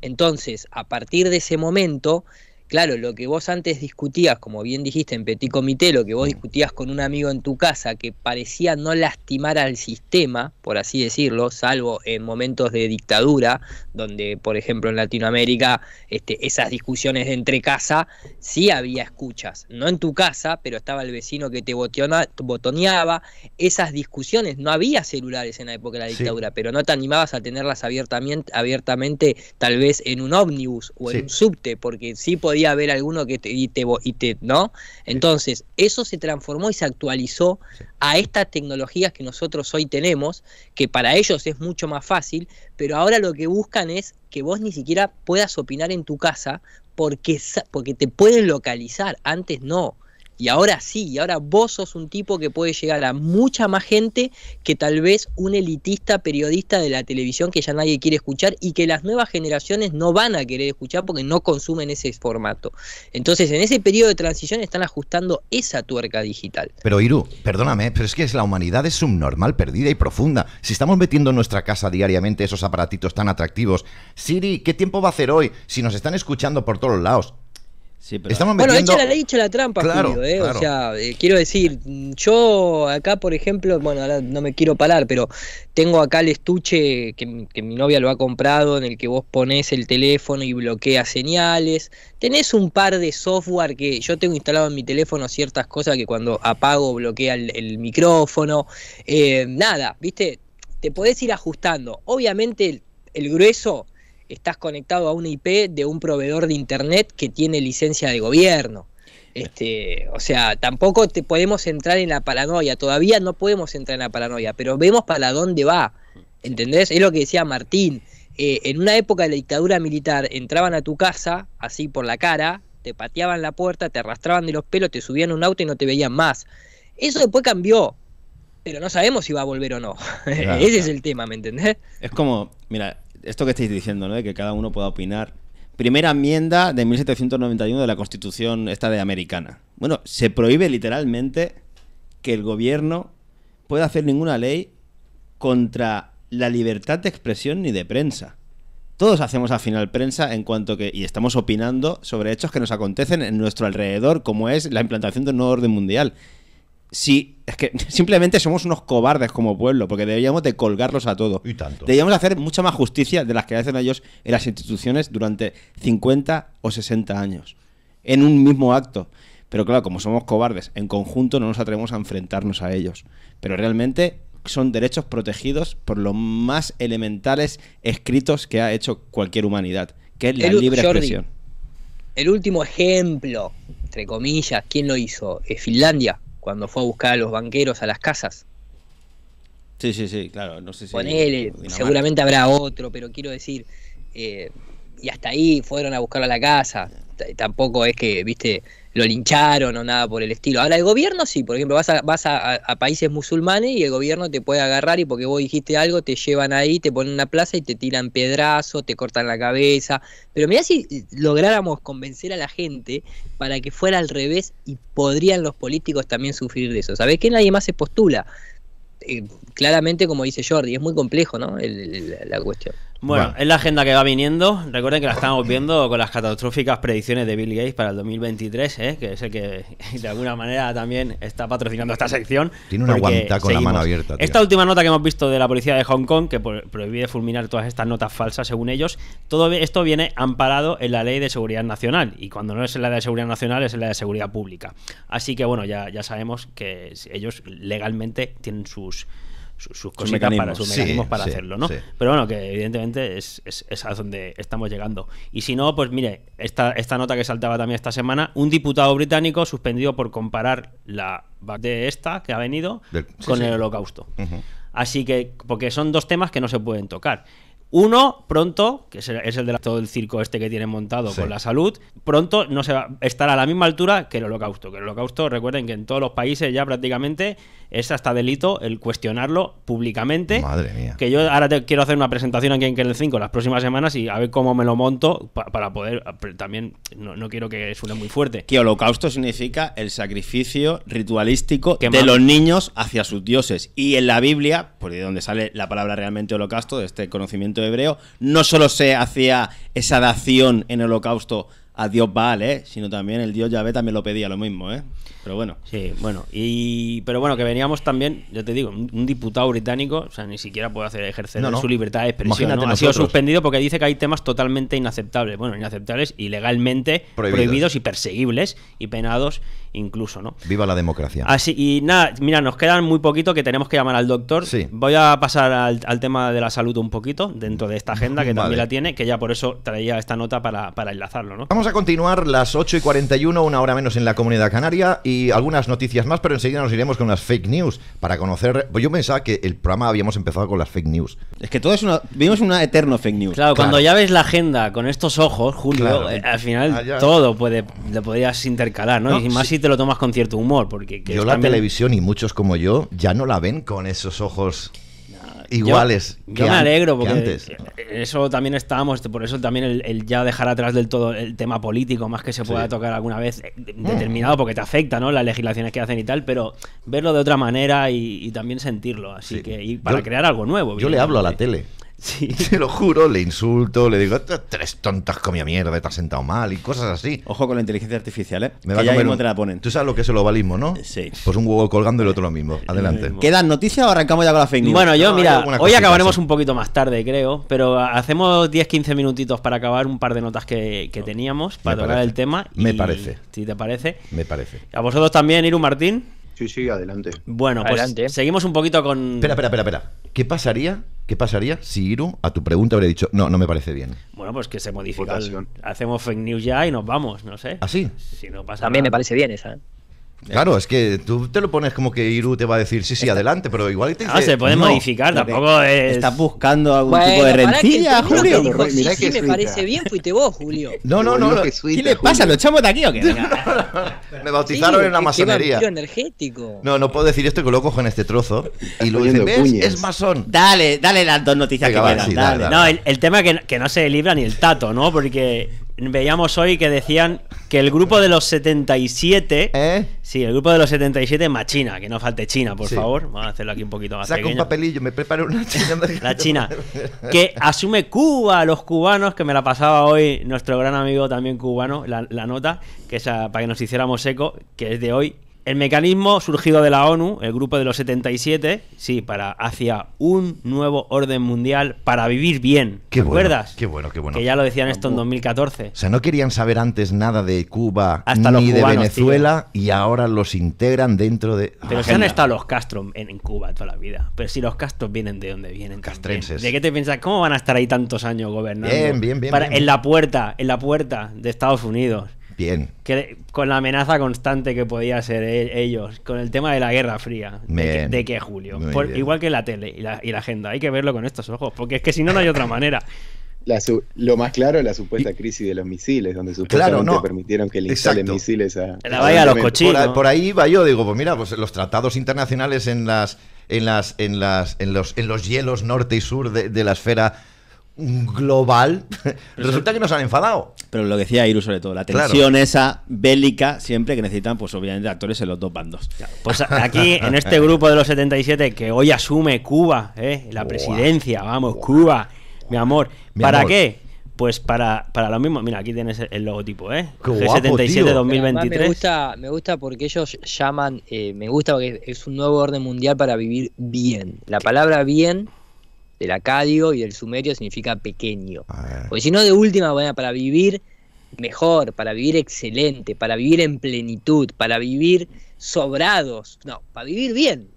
Entonces, a partir de ese momento, claro, lo que vos antes discutías, como bien dijiste en Petit Comité, lo que vos mm. discutías con un amigo en tu casa que parecía no lastimar al sistema, por así decirlo, salvo en momentos de dictadura, donde, por ejemplo, en Latinoamérica, este, esas discusiones de entre casa, sí había escuchas. No en tu casa, pero estaba el vecino que te botoneaba. Esas discusiones, no había celulares en la época de la dictadura, pero no te animabas a tenerlas abiertamente, tal vez en un ómnibus o en un subte, porque sí podías a haber alguno que te, y te, y te ¿no? Entonces, eso se transformó y se actualizó a estas tecnologías que nosotros hoy tenemos, que para ellos es mucho más fácil, pero ahora lo que buscan es que vos ni siquiera puedas opinar en tu casa porque, porque te pueden localizar, antes no. Y ahora sí, y ahora vos sos un tipo que puede llegar a mucha más gente que tal vez un elitista periodista de la televisión que ya nadie quiere escuchar y que las nuevas generaciones no van a querer escuchar porque no consumen ese formato. Entonces, en ese periodo de transición están ajustando esa tuerca digital. Pero Iru, perdóname, pero es que la humanidad es subnormal, perdida y profunda. Si estamos metiendo en nuestra casa diariamente esos aparatitos tan atractivos, Siri, ¿qué tiempo va a hacer hoy? Si nos están escuchando por todos lados, Sí, pero... Estamos bueno, metiendo... echa la la trampa, eh, O sea, eh, quiero decir, yo acá, por ejemplo, bueno, no me quiero parar, pero tengo acá el estuche que, mi novia lo ha comprado, en el que vos ponés el teléfono y bloqueas señales. Tenés un par de software que yo tengo instalado en mi teléfono ciertas cosas que cuando apago bloquea el, micrófono. Eh, nada, ¿viste? Te podés ir ajustando. Obviamente, el grueso estás conectado a un IP de un proveedor de Internet que tiene licencia de gobierno. Este, o sea, tampoco te podemos entrar en la paranoia, todavía no podemos entrar en la paranoia, pero vemos para dónde va, ¿entendés? Es lo que decía Martín, eh, en una época de la dictadura militar entraban a tu casa, así por la cara, te pateaban la puerta, te arrastraban de los pelos, te subían a un auto y no te veían más. Eso después cambió, pero no sabemos si va a volver o no. Ese es el tema, ¿me entendés? Es como, mira, esto que estáis diciendo, ¿no? De que cada uno pueda opinar. Primera enmienda de 1791 de la Constitución esta de americana. Bueno, se prohíbe literalmente que el gobierno pueda hacer ninguna ley contra la libertad de expresión ni de prensa. Todos hacemos al final prensa en cuanto que y estamos opinando sobre hechos que nos acontecen en nuestro alrededor, como es la implantación de un nuevo orden mundial. Sí, es que simplemente somos unos cobardes como pueblo, porque deberíamos de colgarlos a todos. Y hacer mucha más justicia de las que hacen ellos en las instituciones durante 50 o 60 años, en un mismo acto. Pero claro, como somos cobardes, en conjunto no nos atrevemos a enfrentarnos a ellos. Pero realmente son derechos protegidos por los más elementales escritos que ha hecho cualquier humanidad, que es la libre expresión. El último ejemplo, entre comillas, ¿quién lo hizo? Es eh, Finlandia cuando fue a buscar a los banqueros a las casas. Sí, sí, sí, claro, no sé si... Con él, seguramente habrá otro, pero quiero decir, eh, y hasta ahí fueron a buscar a la casa. tampoco es que, viste, lo lincharon o nada por el estilo. Ahora el gobierno sí, por ejemplo, vas a, vas a, países musulmanes y el gobierno te puede agarrar y porque vos dijiste algo te llevan ahí, te ponen una plaza y te tiran pedrazos te cortan la cabeza. Pero mira si lográramos convencer a la gente para que fuera al revés y podrían los políticos también sufrir de eso. ¿Sabés que nadie más se postula? Eh, claramente, como dice Jordi, es muy complejo ¿no? la cuestión. Bueno, es la agenda que va viniendo. Recuerden que la estamos viendo con las catastróficas predicciones de Bill Gates para el 2023, ¿eh? que es el que de alguna manera también está patrocinando esta sección. Tiene una guanta con la mano abierta. Esta última nota que hemos visto de la policía de Hong Kong, que prohíbe fulminar todas estas notas falsas según ellos, todo esto viene amparado en la ley de seguridad nacional. Y cuando no es en la de seguridad nacional, es en la de seguridad pública. Así que bueno, ya, ya sabemos que ellos legalmente tienen sus sus, mecanismos. para sus para hacerlo, ¿no? Pero bueno, que evidentemente es, a donde estamos llegando. Y si no, pues mire, esta, esta nota que saltaba también esta semana, un diputado británico suspendido por comparar la de esta que ha venido con el holocausto. Así que, porque son dos temas que no se pueden tocar. Uno, pronto, que es el de todo el circo este que tienen montado con la salud, pronto no se va, a estar a la misma altura que el holocausto. Que el holocausto, recuerden que en todos los países ya prácticamente es hasta delito el cuestionarlo públicamente. Madre mía. Que yo ahora te, quiero hacer una presentación aquí en el 5 las próximas semanas y a ver cómo me lo monto para poder. También no, quiero que suene muy fuerte. Que holocausto significa el sacrificio ritualístico de los niños hacia sus dioses. Y en la Biblia, por de donde sale la palabra realmente holocausto, de este conocimiento hebreo, no solo se hacía esa dación en holocausto a Dios Baal, sino también el Dios Yahvé también lo pedía lo mismo, ¿eh? Pero bueno. Sí, bueno, y pero bueno, que veníamos también, yo te digo, un diputado británico, o sea, ni siquiera puede hacer ejercer su libertad de expresión, ha sido suspendido porque dice que hay temas totalmente inaceptables, bueno, inaceptables y legalmente prohibidos. y perseguibles y penados incluso, ¿no? Viva la democracia. Así y nada, mira, nos quedan muy poquito que tenemos que llamar al doctor. Sí. Voy a pasar al, tema de la salud un poquito dentro de esta agenda que también la tiene, que ya por eso traía esta nota para, para enlazarlo, ¿no? Vamos vamos a continuar las 8 y 41, una hora menos en la comunidad canaria y algunas noticias más, pero enseguida nos iremos con unas fake news para conocer. Pues yo pensaba que el programa habíamos empezado con las fake news. Es que todo es una. vimos una eterno fake news. Claro, cuando ya ves la agenda con estos ojos, Julio, eh, al final ah, todo puede, lo podrías intercalar, ¿no? y más si te lo tomas con cierto humor. porque Yo la televisión y muchos como yo ya no la ven con esos ojos iguales. Yo, me alegro porque eso también estábamos, por eso también el, ya dejar atrás del todo el tema político, más que se pueda tocar alguna vez eh, mm. determinado, porque te afecta, ¿no? Las legislaciones que hacen y tal, pero verlo de otra manera y, también sentirlo, así que y para crear algo nuevo. Yo le hablo a la tele. Sí. lo juro, le insulto, le digo, tres tontas mi mierda, te has sentado mal y cosas así. Ojo con la inteligencia artificial, ¿eh? Me va a la ponen. Tú sabes lo que es el ovalismo, ¿no? Sí. Pues un huevo colgando y el otro lo mismo. Adelante. ¿Quedan noticias o arrancamos ya con la fake Bueno, yo, mira, hoy acabaremos un poquito más tarde, creo, pero hacemos 10-15 minutitos para acabar un par de notas que, teníamos para tocar el tema. Me parece. Si te parece. Me parece. A vosotros también, Iru Martín. Sí, sí, adelante. Bueno, pues adelante. pues seguimos un poquito con. Espera, espera, espera, espera. ¿Qué pasaría? ¿Qué pasaría si Iru a tu pregunta hubiera dicho no, no me parece bien? Bueno, pues que se modifica. hacemos fake news ya y nos vamos, no sé. ¿Así? ¿Ah, si También me parece bien esa. ¿eh? Claro, es que tú te lo pones como que Iru te va a decir, sí, sí, adelante, pero igual te dice, Ah, se puede modificar, tampoco eh, es... Estás buscando algún tipo de rentilla, Julio. dijo, sí, sí, me parece bien, fuiste vos, Julio. No, no, no. ¿Qué le pasa? ¿Lo echamos de aquí o qué? me bautizaron en la masonería. energético. No, no puedo decir esto que lo cojo en este trozo. Y lo dice, ¿ves? Es masón. Dale, dale las dos noticias que me dan No, el, tema que, que no se libra ni el tato, ¿no? Porque veíamos hoy que decían que el grupo de los 77. ¿Eh? Sí, el grupo de los 77 más China, que no falte China, por favor. Vamos a hacerlo aquí un poquito más Saca pequeño. un papelillo, me preparo una China. la China. Que asume Cuba, los cubanos, que me la pasaba hoy nuestro gran amigo también cubano, la, la nota, que esa, para que nos hiciéramos eco, que es de hoy, el mecanismo surgido de la ONU, el grupo de los 77, sí, para hacia un nuevo orden mundial para vivir bien. ¿Te acuerdas? Qué bueno, qué bueno. Que ya lo decían esto en 2014. O sea, no querían saber antes nada de Cuba ni de Venezuela y ahora los integran dentro de. Pero si han estado los Castro en, Cuba toda la vida. Pero si los Castro vienen de dónde vienen. Castrenses. ¿De qué te piensas? ¿Cómo van a estar ahí tantos años gobernando? Bien, bien, bien. En la puerta, en la puerta de Estados Unidos con la amenaza constante que podía ser e, ellos, con el tema de la Guerra Fría. De, que, Julio. igual que la tele y la, agenda. Hay que verlo con estos ojos, porque es que si no, no hay otra manera. lo más claro es la supuesta crisis de los misiles, donde supuestamente permitieron que le instalen misiles a... Por, ahí va yo, digo, pues mira, pues los tratados internacionales en las... En, las, en, las, en, los, en los hielos norte y sur de la esfera global, resulta que nos han enfadado. Pero lo que decía Iru sobre todo, la tensión esa bélica siempre que necesitan, pues obviamente actores en los dos bandos. pues aquí, en este grupo de los 77 que hoy asume Cuba, ¿eh? la presidencia, vamos, Cuba, mi amor, ¿para qué? Pues para, para lo mismo, mira, aquí tienes el logotipo, ¿eh? G77-2023. Me gusta, me gusta porque ellos llaman, eh, me gusta porque es un nuevo orden mundial para vivir bien. La palabra bien del acadio y del sumerio significa pequeño. Porque si no, de última, manera, para vivir mejor, para vivir excelente, para vivir en plenitud, para vivir sobrados, no, para vivir bien.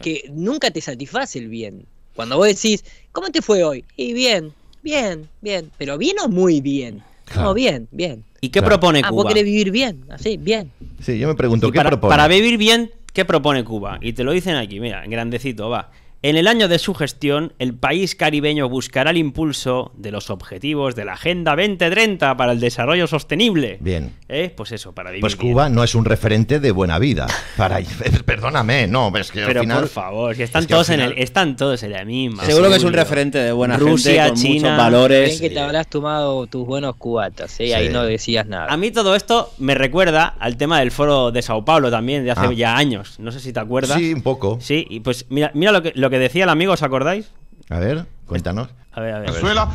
Que nunca te satisface el bien. Cuando vos decís, ¿cómo te fue hoy? Y bien, bien, bien, pero bien o muy bien. No, bien, bien. ¿Y qué propone Cuba? Ah, vos vivir bien, así, bien. Sí, yo me pregunto, ¿qué para, Para vivir bien, ¿qué propone Cuba? Y te lo dicen aquí, mira, grandecito, va. En el año de su gestión, el país caribeño buscará el impulso de los objetivos de la Agenda 2030 para el desarrollo sostenible. Bien. Eh, pues eso, para vivir. Pues Cuba no es un referente de buena vida. Para... Perdóname, no, es que Pero por favor, si están, todos en el, están todos en la misma. Seguro que es un referente de buena Rusia, gente, China, muchos valores. que te habrás tomado tus buenos cubatas, ¿eh? ahí no decías nada. A mí todo esto me recuerda al tema del foro de Sao Paulo también, de hace ah. ya años. No sé si te acuerdas. Sí, un poco. Sí, y pues mira, mira lo que, que decía el amigo, ¿os acordáis? A ver, cuéntanos. A ver, a ver. Venezuela,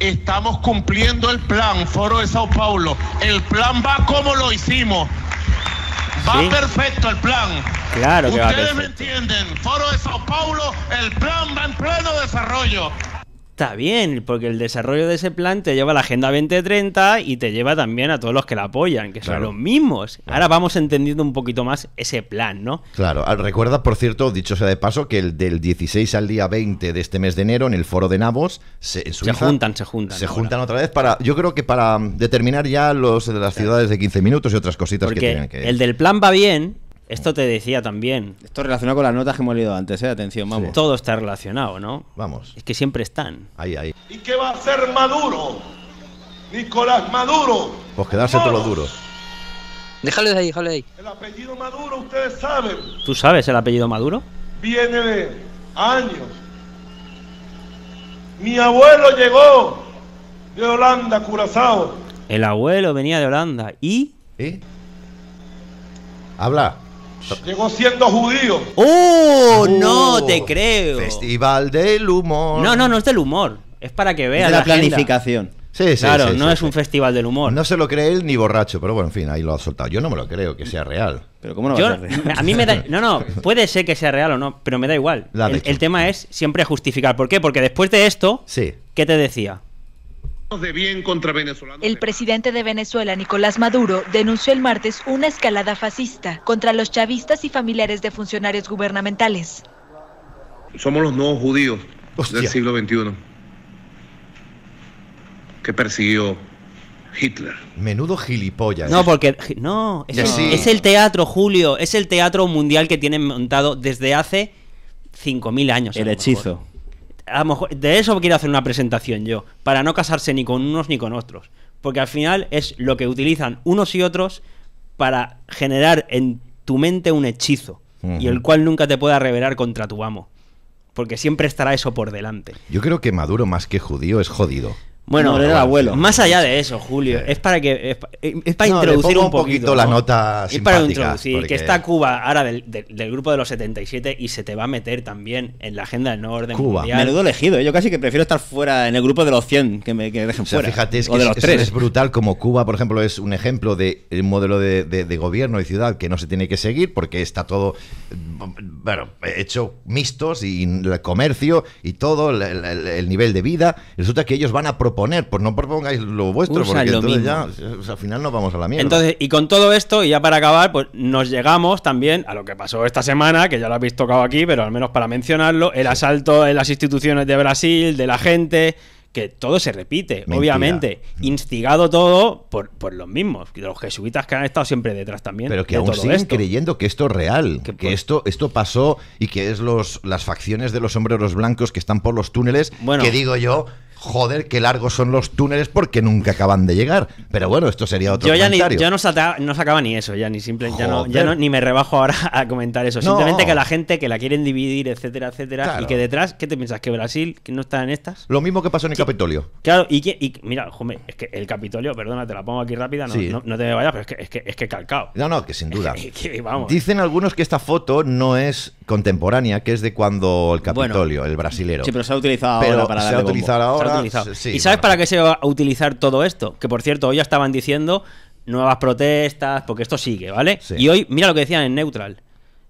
estamos cumpliendo el plan, Foro de Sao Paulo. El plan va como lo hicimos. Va perfecto el plan. Claro que Ustedes me entienden. Foro de Sao Paulo, el plan va en pleno desarrollo está bien, porque el desarrollo de ese plan te lleva a la Agenda 2030 y te lleva también a todos los que la apoyan, que son los mismos. Ahora vamos entendiendo un poquito más ese plan, ¿no? Claro, ah, recuerda, por cierto, dicho sea de paso, que el del 16 al día 20 de este mes de enero, en el foro de Navos, se, juntan, se juntan. Se juntan otra vez para, yo creo que para mm, determinar ya los de las ciudades de 15 minutos y otras cositas que tienen que... El del plan va bien, esto te decía también. Esto relacionado con las notas que hemos leído antes, ¿eh? Atención, vamos. Todo está relacionado, ¿no? Vamos. Es que siempre están. Ahí, ahí. ¿Y qué va a hacer Maduro? Nicolás Maduro. Pues quedarse todos duros duro. Déjalo de ahí, déjalo de ahí. El apellido Maduro, ustedes saben. ¿Tú sabes el apellido Maduro? Viene de años. Mi abuelo llegó de Holanda, Curazao. El abuelo venía de Holanda y. ¿Y? Habla. Llegó siendo judío. ¡Uh! ¡Uh! No te creo. Festival del humor. No, no, no es del humor. Es para que vea la, planificación. Sí, sí, claro, no es un festival del humor. No se lo cree él ni borracho, pero bueno, en fin, ahí lo ha soltado. Yo no me lo creo que sea real. Pero ¿cómo no a mí me da, no, no, puede ser que sea real o no, pero me da igual. El, el, tema es siempre justificar. ¿Por qué? Porque después de esto, ¿qué te decía? El presidente de Venezuela, Nicolás Maduro, denunció el martes una escalada fascista contra los chavistas y familiares de funcionarios gubernamentales. Somos los nuevos judíos del siglo XXI que persiguió Hitler. Menudo gilipollas. No, porque. No, es, el, es, el, teatro, Julio. Es el teatro mundial que tienen montado desde hace 5.000 años. El hechizo de eso quiero hacer una presentación yo, para no casarse ni con unos ni con otros. Porque al final es lo que utilizan unos y otros para generar en tu mente un hechizo, y el cual nunca te pueda revelar contra tu amo. Porque siempre estará eso por delante. Yo creo que Maduro, más que judío, es jodido. Bueno, más allá de eso, Julio, es para que es, eh, introducir un poquito, La nota Es para introducir que está Cuba ahora del, grupo de los 77 y se te va a meter también en la agenda del nuevo orden Cuba. Mundial. Menudo elegido, ¿eh? yo casi que prefiero estar fuera en el grupo de los 100 que me, dejen fuera. Fíjate, es de los es brutal como Cuba, por ejemplo, es un ejemplo de un modelo de, gobierno y ciudad que no se tiene que seguir porque está todo bueno, hecho mixtos y el comercio y todo el, el nivel de vida, resulta que ellos van a poner pues no propongáis lo vuestro, porque entonces ya al final nos vamos a la mierda. Entonces, y con todo esto, y ya para acabar, pues nos llegamos también a lo que pasó esta semana, que ya lo habéis tocado aquí, pero al menos para mencionarlo, el asalto en las instituciones de Brasil, de la gente, que todo se repite, obviamente. Instigado todo por, por, los mismos, los jesuitas que han estado siempre detrás también. Pero que aún siguen creyendo que esto es real, que, esto, esto pasó y que es los, las facciones de los sombreros blancos que están por los túneles, bueno, que digo yo joder, qué largos son los túneles porque nunca acaban de llegar. Pero bueno, esto sería otro Yo ya, ni, no, sacaba, ni eso, ya ni simple, ya no, ya no, ni me rebajo ahora a comentar eso. Simplemente que la gente que la quieren dividir, etcétera, etcétera, y que detrás, ¿qué te piensas? ¿Que Brasil que no está en estas? Lo mismo que pasó en el Capitolio. Claro, y, mira, hombre, es que el Capitolio, perdona, te la pongo aquí rápida, no, te vayas, pero es que, es que, es No, no, que sin duda. Dicen algunos que esta foto no es contemporánea, que es de cuando el Capitolio, el brasilero. Sí, pero se ha utilizado ahora para se ha utilizado ahora ¿Y sabes para qué se va a utilizar todo esto? Que por cierto, hoy ya estaban diciendo nuevas protestas, porque esto sigue, ¿vale? Y hoy, mira lo que decían en Neutral.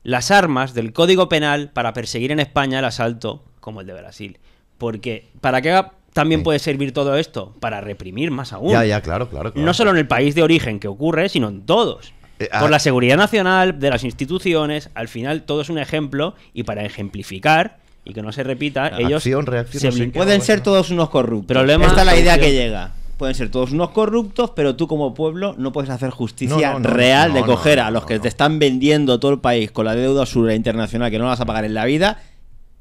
Las armas del Código Penal para perseguir en España el asalto como el de Brasil. Porque, ¿para qué también puede servir todo esto? Para reprimir más aún. Ya, ya, claro, claro, No solo en el país de origen que ocurre, sino en todos. Eh, ah. Por la seguridad nacional, de las instituciones, al final todo es un ejemplo y para ejemplificar y que no se repita, ellos pueden ser todos unos corruptos. Pero Esta es la idea que llega. Pueden ser todos unos corruptos, pero tú como pueblo no puedes hacer justicia real de coger a los que te están vendiendo todo el país con la deuda sur internacional que no vas a pagar en la vida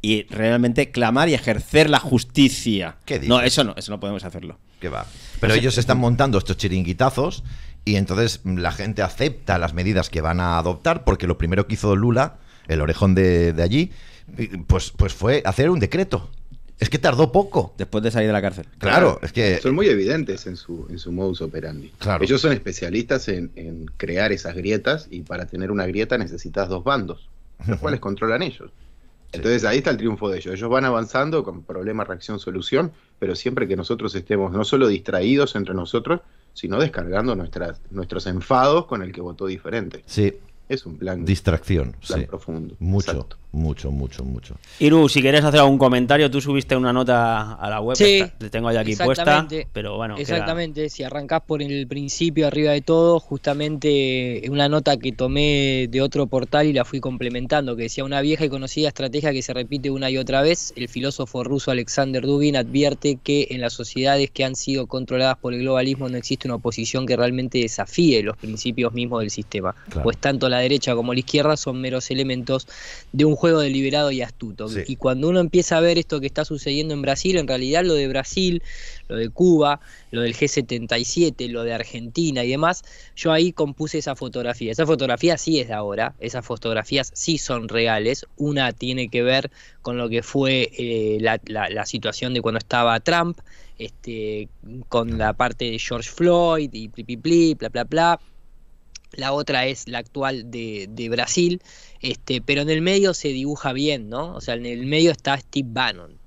y realmente clamar y ejercer la justicia. no, eso no, eso no podemos hacerlo. va. Pero ellos están montando estos chiringuitazos y entonces la gente acepta las medidas que van a adoptar porque lo primero que hizo Lula, el orejón de allí, pues, pues fue hacer un decreto. Es que tardó poco. Después de salir de la cárcel. Claro, es que. Son muy evidentes en su, en su modus operandi. Ellos son especialistas en, crear esas grietas y para tener una grieta necesitas dos bandos, los cuales controlan ellos. Entonces ahí está el triunfo de ellos. Ellos van avanzando con problema, reacción, solución, pero siempre que nosotros estemos no solo distraídos entre nosotros, sino descargando nuestras, nuestros enfados con el que votó diferente. Sí. Es un plan. Distracción. profundo. Mucho mucho, mucho, mucho. Iru, si quieres hacer algún comentario, tú subiste una nota a la web, sí, tengo ahí aquí puesta, pero bueno. Exactamente, si arrancás por el principio, arriba de todo, justamente eh, una nota que tomé de otro portal y la fui complementando, que decía una vieja y conocida estrategia que se repite una y otra vez, el filósofo ruso Alexander Dugin advierte que en las sociedades que han sido controladas por el globalismo no existe una oposición que realmente desafíe los principios mismos del sistema, pues tanto la derecha como la izquierda son meros elementos de un juego deliberado y astuto. Y cuando uno empieza a ver esto que está sucediendo en Brasil, en realidad lo de Brasil, lo de Cuba, lo del G77, lo de Argentina y demás, yo ahí compuse esa fotografía. Esa fotografía sí es de ahora, esas fotografías sí son reales. Una tiene que ver con lo que fue eh, la, situación de cuando estaba Trump, este, con la parte de George Floyd y pli, pli, pli, bla, bla, bla la otra es la actual de, Brasil, este, pero en el medio se dibuja bien, ¿no? O sea, en el medio está Steve Bannon,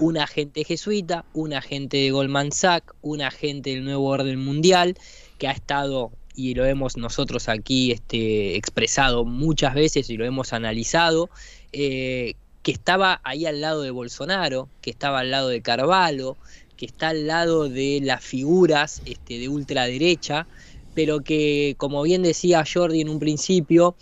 un agente jesuita, un agente de Goldman Sachs, un agente del nuevo orden mundial, que ha estado, y lo hemos nosotros aquí este, expresado muchas veces y lo hemos analizado, eh, que estaba ahí al lado de Bolsonaro, que estaba al lado de Carvalho, que está al lado de las figuras este, de ultraderecha, pero que, como bien decía Jordi en un principio,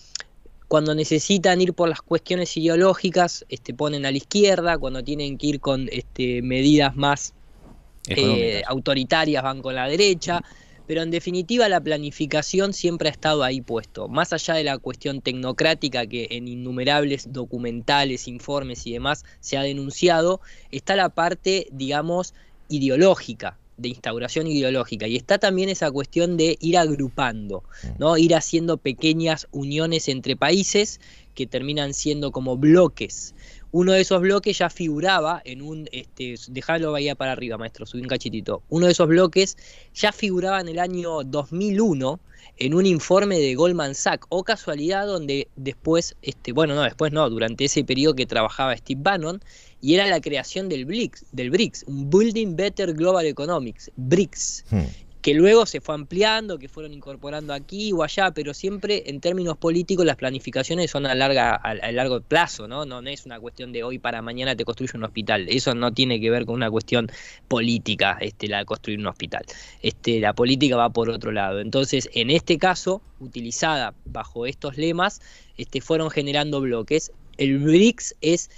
cuando necesitan ir por las cuestiones ideológicas, este, ponen a la izquierda, cuando tienen que ir con este, medidas más eh, autoritarias, van con la derecha, pero en definitiva la planificación siempre ha estado ahí puesto, más allá de la cuestión tecnocrática que en innumerables documentales, informes y demás se ha denunciado, está la parte, digamos, ideológica, de instauración ideológica y está también esa cuestión de ir agrupando, ¿no? ir haciendo pequeñas uniones entre países que terminan siendo como bloques. Uno de esos bloques ya figuraba en un, este, dejalo ahí para arriba, maestro, subí un cachitito. Uno de esos bloques ya figuraba en el año 2001 en un informe de Goldman Sachs, o casualidad donde después, este, bueno, no, después no, durante ese periodo que trabajaba Steve Bannon, y era la creación del BRICS, del BRICS un Building Better Global Economics, BRICS. Hmm. que luego se fue ampliando, que fueron incorporando aquí o allá, pero siempre en términos políticos las planificaciones son a, larga, a, largo plazo, ¿no? ¿no? es una cuestión de hoy para mañana te construyo un hospital, eso no tiene que ver con una cuestión política, este, la de construir un hospital, este, la política va por otro lado. Entonces, en este caso, utilizada bajo estos lemas, este, fueron generando bloques. El BRICS es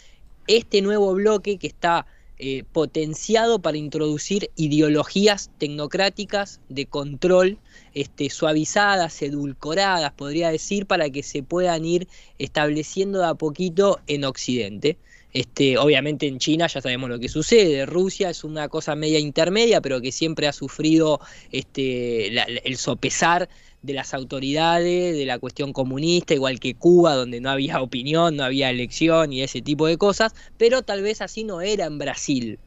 este nuevo bloque que está eh, potenciado para introducir ideologías tecnocráticas de control, este, suavizadas, edulcoradas, podría decir, para que se puedan ir estableciendo de a poquito en Occidente. Este, obviamente en China ya sabemos lo que sucede, Rusia es una cosa media intermedia, pero que siempre ha sufrido este, el sopesar de las autoridades, de la cuestión comunista, igual que Cuba, donde no había opinión, no había elección y ese tipo de cosas, pero tal vez así no era en Brasil.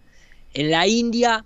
En la India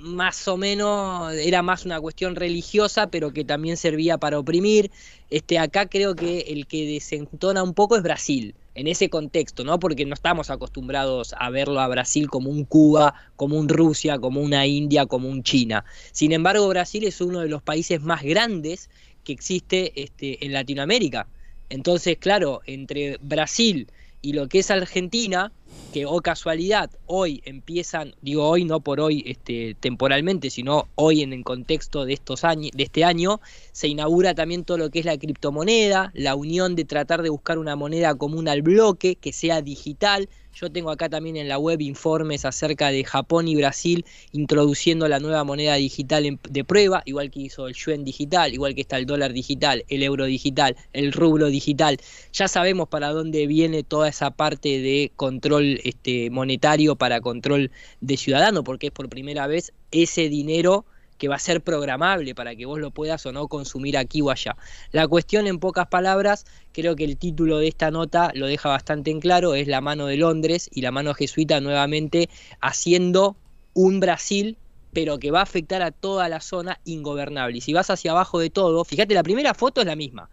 más o menos era más una cuestión religiosa, pero que también servía para oprimir. Este, acá creo que el que desentona un poco es Brasil en ese contexto, ¿no? Porque no estamos acostumbrados a verlo a Brasil como un Cuba, como un Rusia, como una India, como un China. Sin embargo, Brasil es uno de los países más grandes que existe este, en Latinoamérica. Entonces, claro, entre Brasil, y lo que es Argentina, que o oh, casualidad, hoy empiezan, digo hoy, no por hoy este, temporalmente, sino hoy en el contexto de, estos años, de este año, se inaugura también todo lo que es la criptomoneda, la unión de tratar de buscar una moneda común al bloque, que sea digital, yo tengo acá también en la web informes acerca de Japón y Brasil introduciendo la nueva moneda digital de prueba, igual que hizo el yuan digital, igual que está el dólar digital, el euro digital, el rublo digital. Ya sabemos para dónde viene toda esa parte de control este, monetario para control de ciudadano, porque es por primera vez ese dinero que va a ser programable para que vos lo puedas o no consumir aquí o allá. La cuestión, en pocas palabras, creo que el título de esta nota lo deja bastante en claro, es la mano de Londres y la mano jesuita nuevamente haciendo un Brasil pero que va a afectar a toda la zona ingobernable. Y si vas hacia abajo de todo, fíjate, la primera foto es la misma.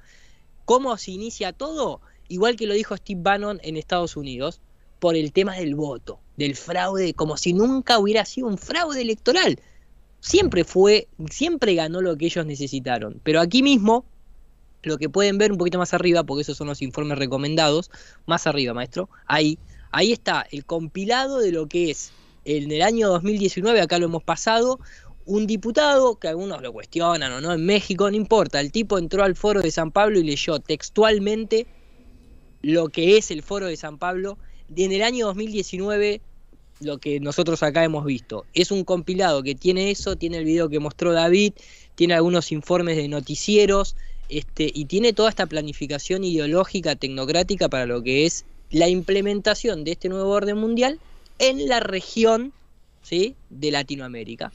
¿Cómo se inicia todo? Igual que lo dijo Steve Bannon en Estados Unidos, por el tema del voto, del fraude, como si nunca hubiera sido un fraude electoral siempre fue, siempre ganó lo que ellos necesitaron. Pero aquí mismo, lo que pueden ver un poquito más arriba, porque esos son los informes recomendados, más arriba, maestro, ahí, ahí está el compilado de lo que es en el año 2019, acá lo hemos pasado, un diputado, que algunos lo cuestionan o no, en México, no importa, el tipo entró al foro de San Pablo y leyó textualmente lo que es el foro de San Pablo en el año 2019 lo que nosotros acá hemos visto. Es un compilado que tiene eso, tiene el video que mostró David, tiene algunos informes de noticieros, este, y tiene toda esta planificación ideológica, tecnocrática para lo que es la implementación de este nuevo orden mundial en la región ¿sí? de Latinoamérica.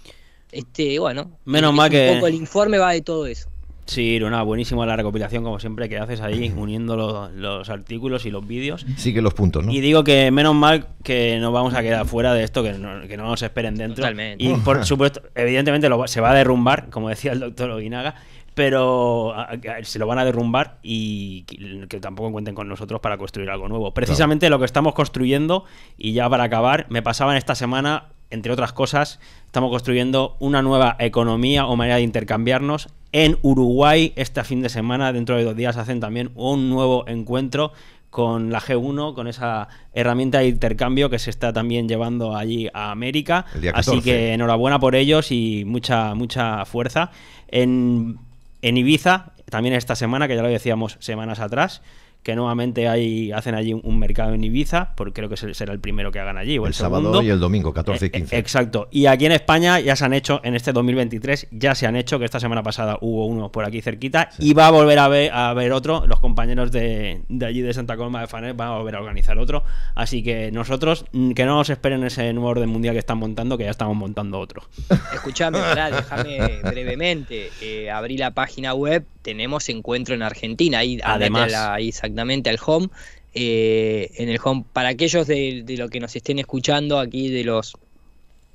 Este, bueno, Menos mal que... poco el informe va de todo eso. Sí, Iruna, buenísima la recopilación, como siempre, que haces ahí, uniendo los, artículos y los vídeos. Sí, que los puntos, ¿no? Y digo que menos mal que nos vamos a quedar fuera de esto, que no, nos esperen dentro. Totalmente. Y por supuesto, evidentemente se va a derrumbar, como decía el doctor Oguinaga, pero se lo van a derrumbar y que, tampoco cuenten con nosotros para construir algo nuevo. Precisamente lo que estamos construyendo, y ya para acabar, me pasaba en esta semana, entre otras cosas, estamos construyendo una nueva economía o manera de intercambiarnos en Uruguay. Este fin de semana, dentro de dos días, hacen también un nuevo encuentro con la G1, con esa herramienta de intercambio que se está también llevando allí a América. Así que enhorabuena por ellos y mucha, mucha fuerza. En, en Ibiza, también esta semana, que ya lo decíamos semanas atrás, que nuevamente hay, hacen allí un, mercado en Ibiza, porque creo que será el primero que hagan allí. O el, sábado y el domingo, 14 y 15. Eh, eh, exacto. Y aquí en España ya se han hecho, en este 2023, ya se han hecho, que esta semana pasada hubo uno por aquí cerquita, y va a volver a ver, a ver otro. Los compañeros de, allí de Santa Colma de Fanet van a volver a organizar otro. Así que nosotros, mm, que no nos esperen ese nuevo orden mundial que están montando, que ya estamos montando otro. escúchame déjame brevemente. Eh, abrir la página web, tenemos encuentro en Argentina. Ahí, además, ahí al home. Eh, en el home, para aquellos de, de lo que nos estén escuchando aquí, de los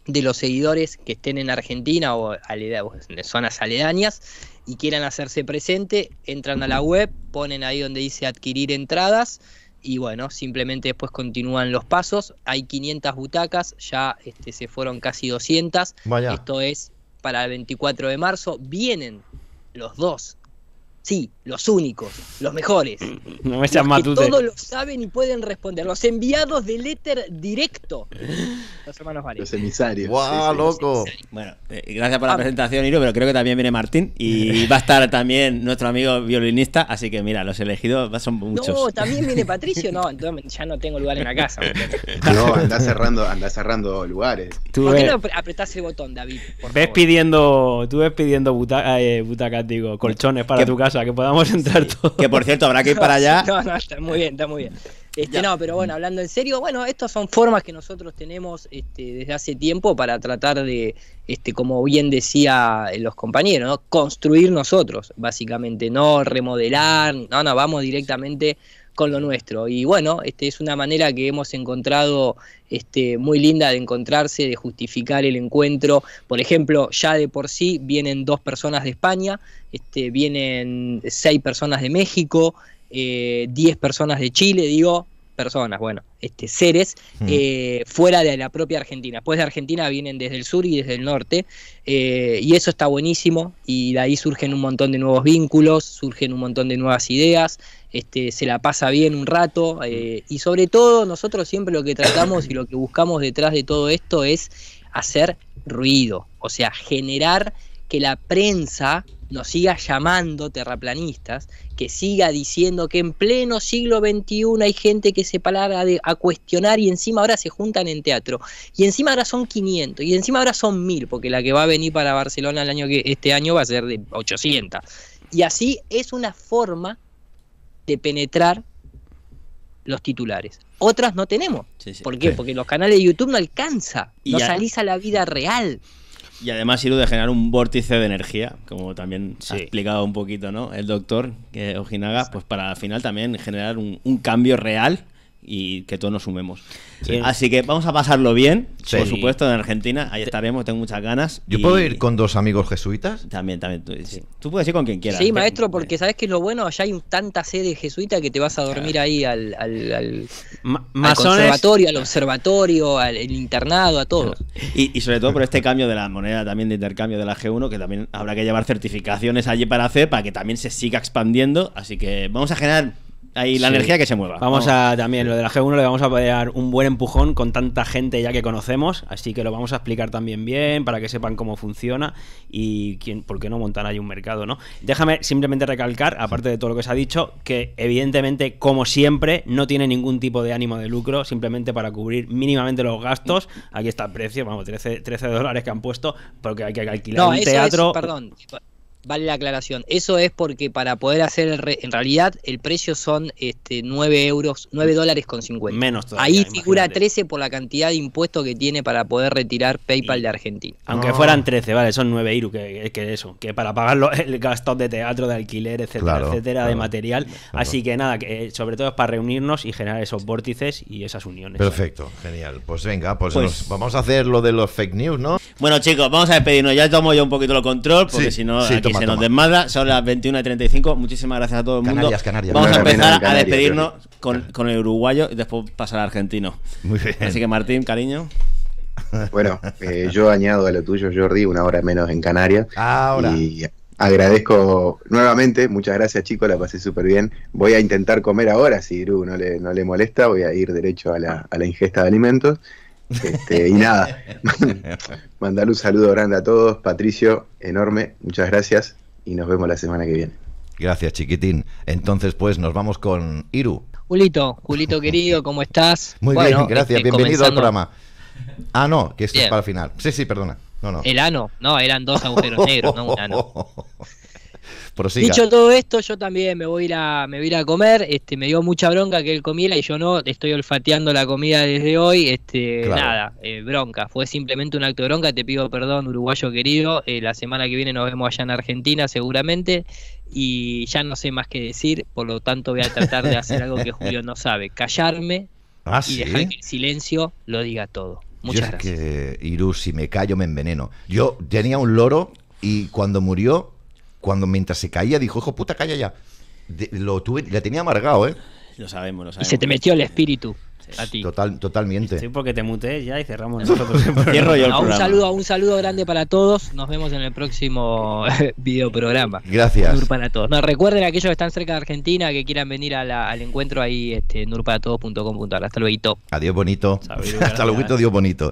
de los seguidores que estén en Argentina o, en zonas aledañas y quieran hacerse presente, entran a la web, ponen ahí donde dice adquirir entradas y bueno, simplemente después continúan los pasos. Hay 500 butacas, ya este, se fueron casi 200. Esto es para el 24 de marzo. Vienen los dos Sí, los únicos, los mejores. No me que todos lo saben y pueden responder. Los enviados de éter directo. Los hermanos Los emisarios. loco! Bueno, eh, gracias por la ah. presentación, Iro, pero creo que también viene Martín y va a estar también nuestro amigo violinista, así que mira, los elegidos son muchos. No, también viene Patricio, no, entonces ya no tengo lugar en la casa. no, anda cerrando, anda cerrando lugares. ¿Por qué no apretás el botón, David? ves pidiendo, tú ves pidiendo eh, butacas, digo, colchones para tu casa que podamos entrar todos. Que por cierto, habrá que ir para allá. No, no, está muy bien, está muy bien. Este, no, pero bueno, hablando en serio, bueno, estas son formas que nosotros tenemos este, desde hace tiempo para tratar de, este, como bien decía eh, los compañeros, construir nosotros, básicamente, no remodelar, no, no, vamos directamente con lo nuestro. Y bueno, este es una manera que hemos encontrado este, muy linda de encontrarse, de justificar el encuentro. Por ejemplo, ya de por sí vienen dos personas de España, este, vienen seis personas de México, eh, diez personas de Chile, digo, personas, bueno, este, seres mm. eh, fuera de la propia Argentina. Después de Argentina vienen desde el sur y desde el norte, eh, y eso está buenísimo, y de ahí surgen un montón de nuevos vínculos, surgen un montón de nuevas ideas, este, se la pasa bien un rato, eh, y sobre todo nosotros siempre lo que tratamos y lo que buscamos detrás de todo esto es hacer ruido, o sea, generar que la prensa nos siga llamando terraplanistas, que siga diciendo que en pleno siglo XXI hay gente que se para a cuestionar y encima ahora se juntan en teatro. Y encima ahora son 500, y encima ahora son 1000, porque la que va a venir para Barcelona el año que, este año va a ser de 800. Y así es una forma de penetrar los titulares. Otras no tenemos. ¿Por qué? Porque los canales de YouTube no alcanza, no salís a la vida real. Y además sirve de generar un vórtice de energía, como también se ha explicado un poquito, ¿no? El doctor eh, Ojinaga, pues para al final también generar un cambio real y que todos nos sumemos. Así que vamos a pasarlo bien, por supuesto, en Argentina. Ahí estaremos, tengo muchas ganas. ¿Yo puedo ir con dos amigos jesuitas? También, también. Tú, puedes ir con quien quieras. Sí, maestro, eh, porque sabes que es lo bueno, allá hay tanta sede jesuita que te vas a dormir ahí al, al, al, al al observatorio, al internado, a todo. Y, y, sobre todo por este cambio de la moneda también de intercambio de la G1, que también habrá que llevar certificaciones allí para hacer, para que también se siga expandiendo. Así que vamos a generar Ahí la energía que se mueva. Vamos, a también lo de la G1 le vamos a dar un buen empujón con tanta gente ya que conocemos, así que lo vamos a explicar también bien para que sepan cómo funciona y quién, por qué no montar ahí un mercado, ¿no? Déjame simplemente recalcar, aparte de todo lo que se ha dicho, que evidentemente, como siempre, no tiene ningún tipo de ánimo de lucro, simplemente para cubrir mínimamente los gastos. Aquí está el precio, vamos, 13, 13 dólares que han puesto, porque hay que alquilar no, un teatro. Es, perdón, Vale la aclaración. Eso es porque para poder hacer, el en realidad, el precio son este, 9 euros, 9 dólares con 50. Menos Ahí figura 13 por la cantidad de impuesto que tiene para poder retirar PayPal de Argentina. Aunque fueran 13, vale, son 9 euros que, que, eso, que para pagar el gasto de teatro, de alquiler, etcétera, etcétera, de material. Así que nada, que, eh, sobre todo es para reunirnos y generar esos vórtices y esas uniones. Perfecto, genial. Pues venga, pues, pues vamos a hacer lo de los fake news, ¿no? Bueno, chicos, vamos a despedirnos. Ya tomo yo un poquito el control, porque si no y se nos desmadra. Son las 21.35. Muchísimas gracias a todo el mundo. Vamos a empezar a despedirnos con, con, el uruguayo y después pasar al argentino. Así que, Martín, cariño. Bueno, eh, yo añado a lo tuyo, Jordi, una hora menos en Canarias. Ahora. Y agradezco nuevamente, muchas gracias chicos, la pasé súper bien. Voy a intentar comer ahora, si Drew no le, no le molesta, voy a ir derecho a la, a la ingesta de alimentos. Este, y nada, mandar un saludo grande a todos. Patricio, enorme, muchas gracias y nos vemos la semana que viene. Gracias, chiquitín. Entonces, pues nos vamos con Iru. Julito, Julito querido, ¿cómo estás? Muy bien, gracias, este, bienvenido al programa. Ah, no, que esto es para el final. Sí, sí, perdona. No, no. El ano, no, eran dos agujeros negros, no un ano. Dicho todo esto, yo también me voy a ir a, me voy a, comer. Este, me dio mucha bronca que él comiera y yo no. Estoy olfateando la comida desde hoy. Este, nada, eh, bronca. Fue simplemente un acto de bronca. Te pido perdón, uruguayo querido. Eh, la semana que viene nos vemos allá en Argentina, seguramente y ya no sé más qué decir, por lo tanto voy a tratar de hacer algo que Julio no sabe, callarme ah, y dejar que el silencio lo diga todo. Muchas gracias. si me callo me enveneno. Yo tenía un loro y cuando murió cuando mientras se caía dijo, hijo puta, calla ya. lo tuve, la tenía amargado, ¿eh? Lo sabemos, sabemos. Y se te metió el espíritu. A Total, totalmente. Sí, porque te muté ya y cerramos nosotros. un saludo, un saludo grande para todos. Nos vemos en el próximo eh, videoprograma. Gracias. Nur para todos. recuerden aquellos que están cerca de Argentina que quieran venir al encuentro ahí, este, nurparatodos.com.ar. Hasta luego. Adiós bonito. Hasta luego, Adiós bonito.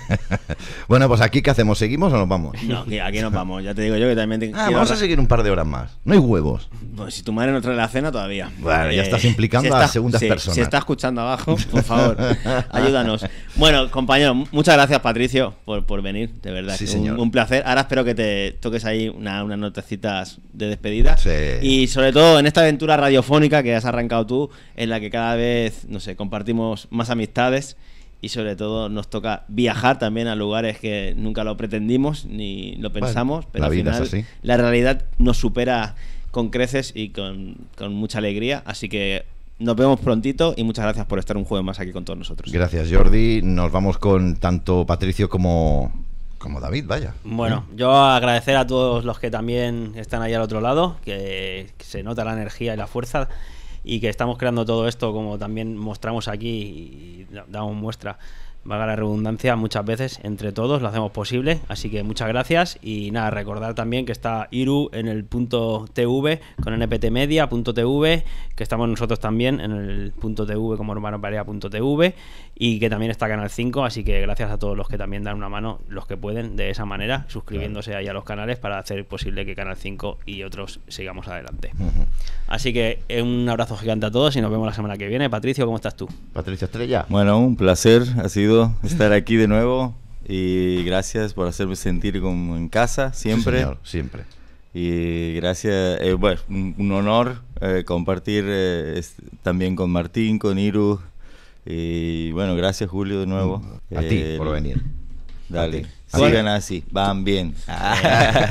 bueno, pues aquí qué hacemos, ¿seguimos o nos vamos? No, aquí, nos vamos. Ya te digo yo que también ah, vamos a seguir un par de horas más. No hay huevos. Pues si tu madre no trae la cena todavía. Bueno, ya eh, estás implicando a segundas personas. Se está escuchando abajo por favor, ayúdanos. Bueno, compañero, muchas gracias, Patricio, por, venir, de verdad. Sí, Un, placer. Ahora espero que te toques ahí una, unas notecitas de despedida. Y sobre todo en esta aventura radiofónica que has arrancado tú, en la que cada vez, no sé, compartimos más amistades y sobre todo nos toca viajar también a lugares que nunca lo pretendimos ni lo pensamos, pero la al final la realidad nos supera con creces y con, con mucha alegría, así que nos vemos prontito y muchas gracias por estar un jueves más aquí con todos nosotros. Gracias, Jordi. Nos vamos con tanto Patricio como, como David, vaya. Bueno, yo agradecer a todos los que también están ahí al otro lado, que se nota la energía y la fuerza y que estamos creando todo esto como también mostramos aquí y damos muestra valga la redundancia, muchas veces entre todos lo hacemos posible. Así que muchas gracias y nada, recordar también que está Iru en el punto TV con nptmedia.tv, que estamos nosotros también en el punto TV como hermanoparea.tv y que también está Canal 5, así que gracias a todos los que también dan una mano, los que pueden de esa manera, suscribiéndose ahí a los canales para hacer posible que Canal 5 y otros sigamos adelante. Así que eh, un abrazo gigante a todos y nos vemos la semana que viene. Patricio, ¿cómo estás tú? Patricio Estrella. Bueno, un placer ha sido estar aquí de nuevo y gracias por hacerme sentir como en casa siempre. siempre. Y gracias, eh, bueno, un, honor eh, compartir también con Martín, con Iru y bueno, gracias Julio de nuevo. A ti eh, por venir. Dale. así, van bien.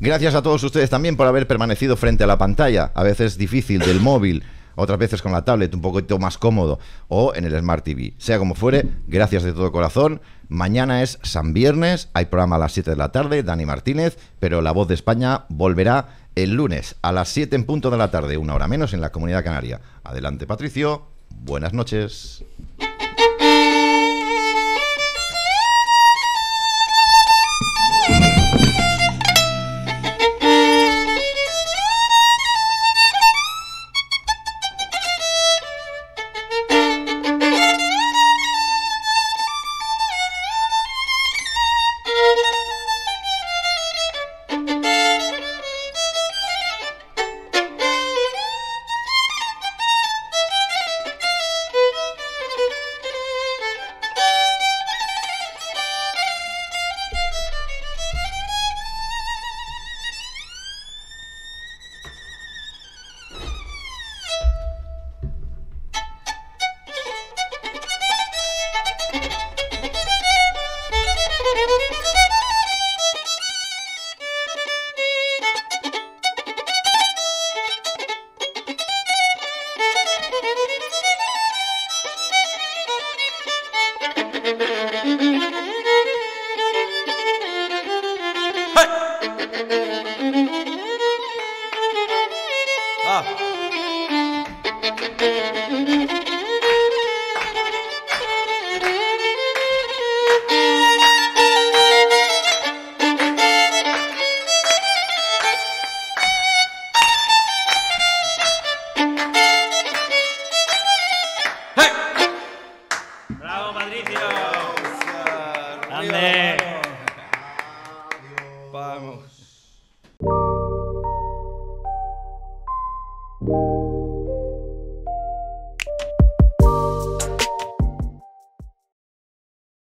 gracias a todos ustedes también por haber permanecido frente a la pantalla, a veces difícil, del móvil otras veces con la tablet un poquito más cómodo o en el Smart TV. Sea como fuere, gracias de todo corazón. Mañana es San Viernes, hay programa a las 7 de la tarde, Dani Martínez, pero La Voz de España volverá el lunes a las 7 en punto de la tarde, una hora menos en la Comunidad Canaria. Adelante, Patricio. Buenas noches.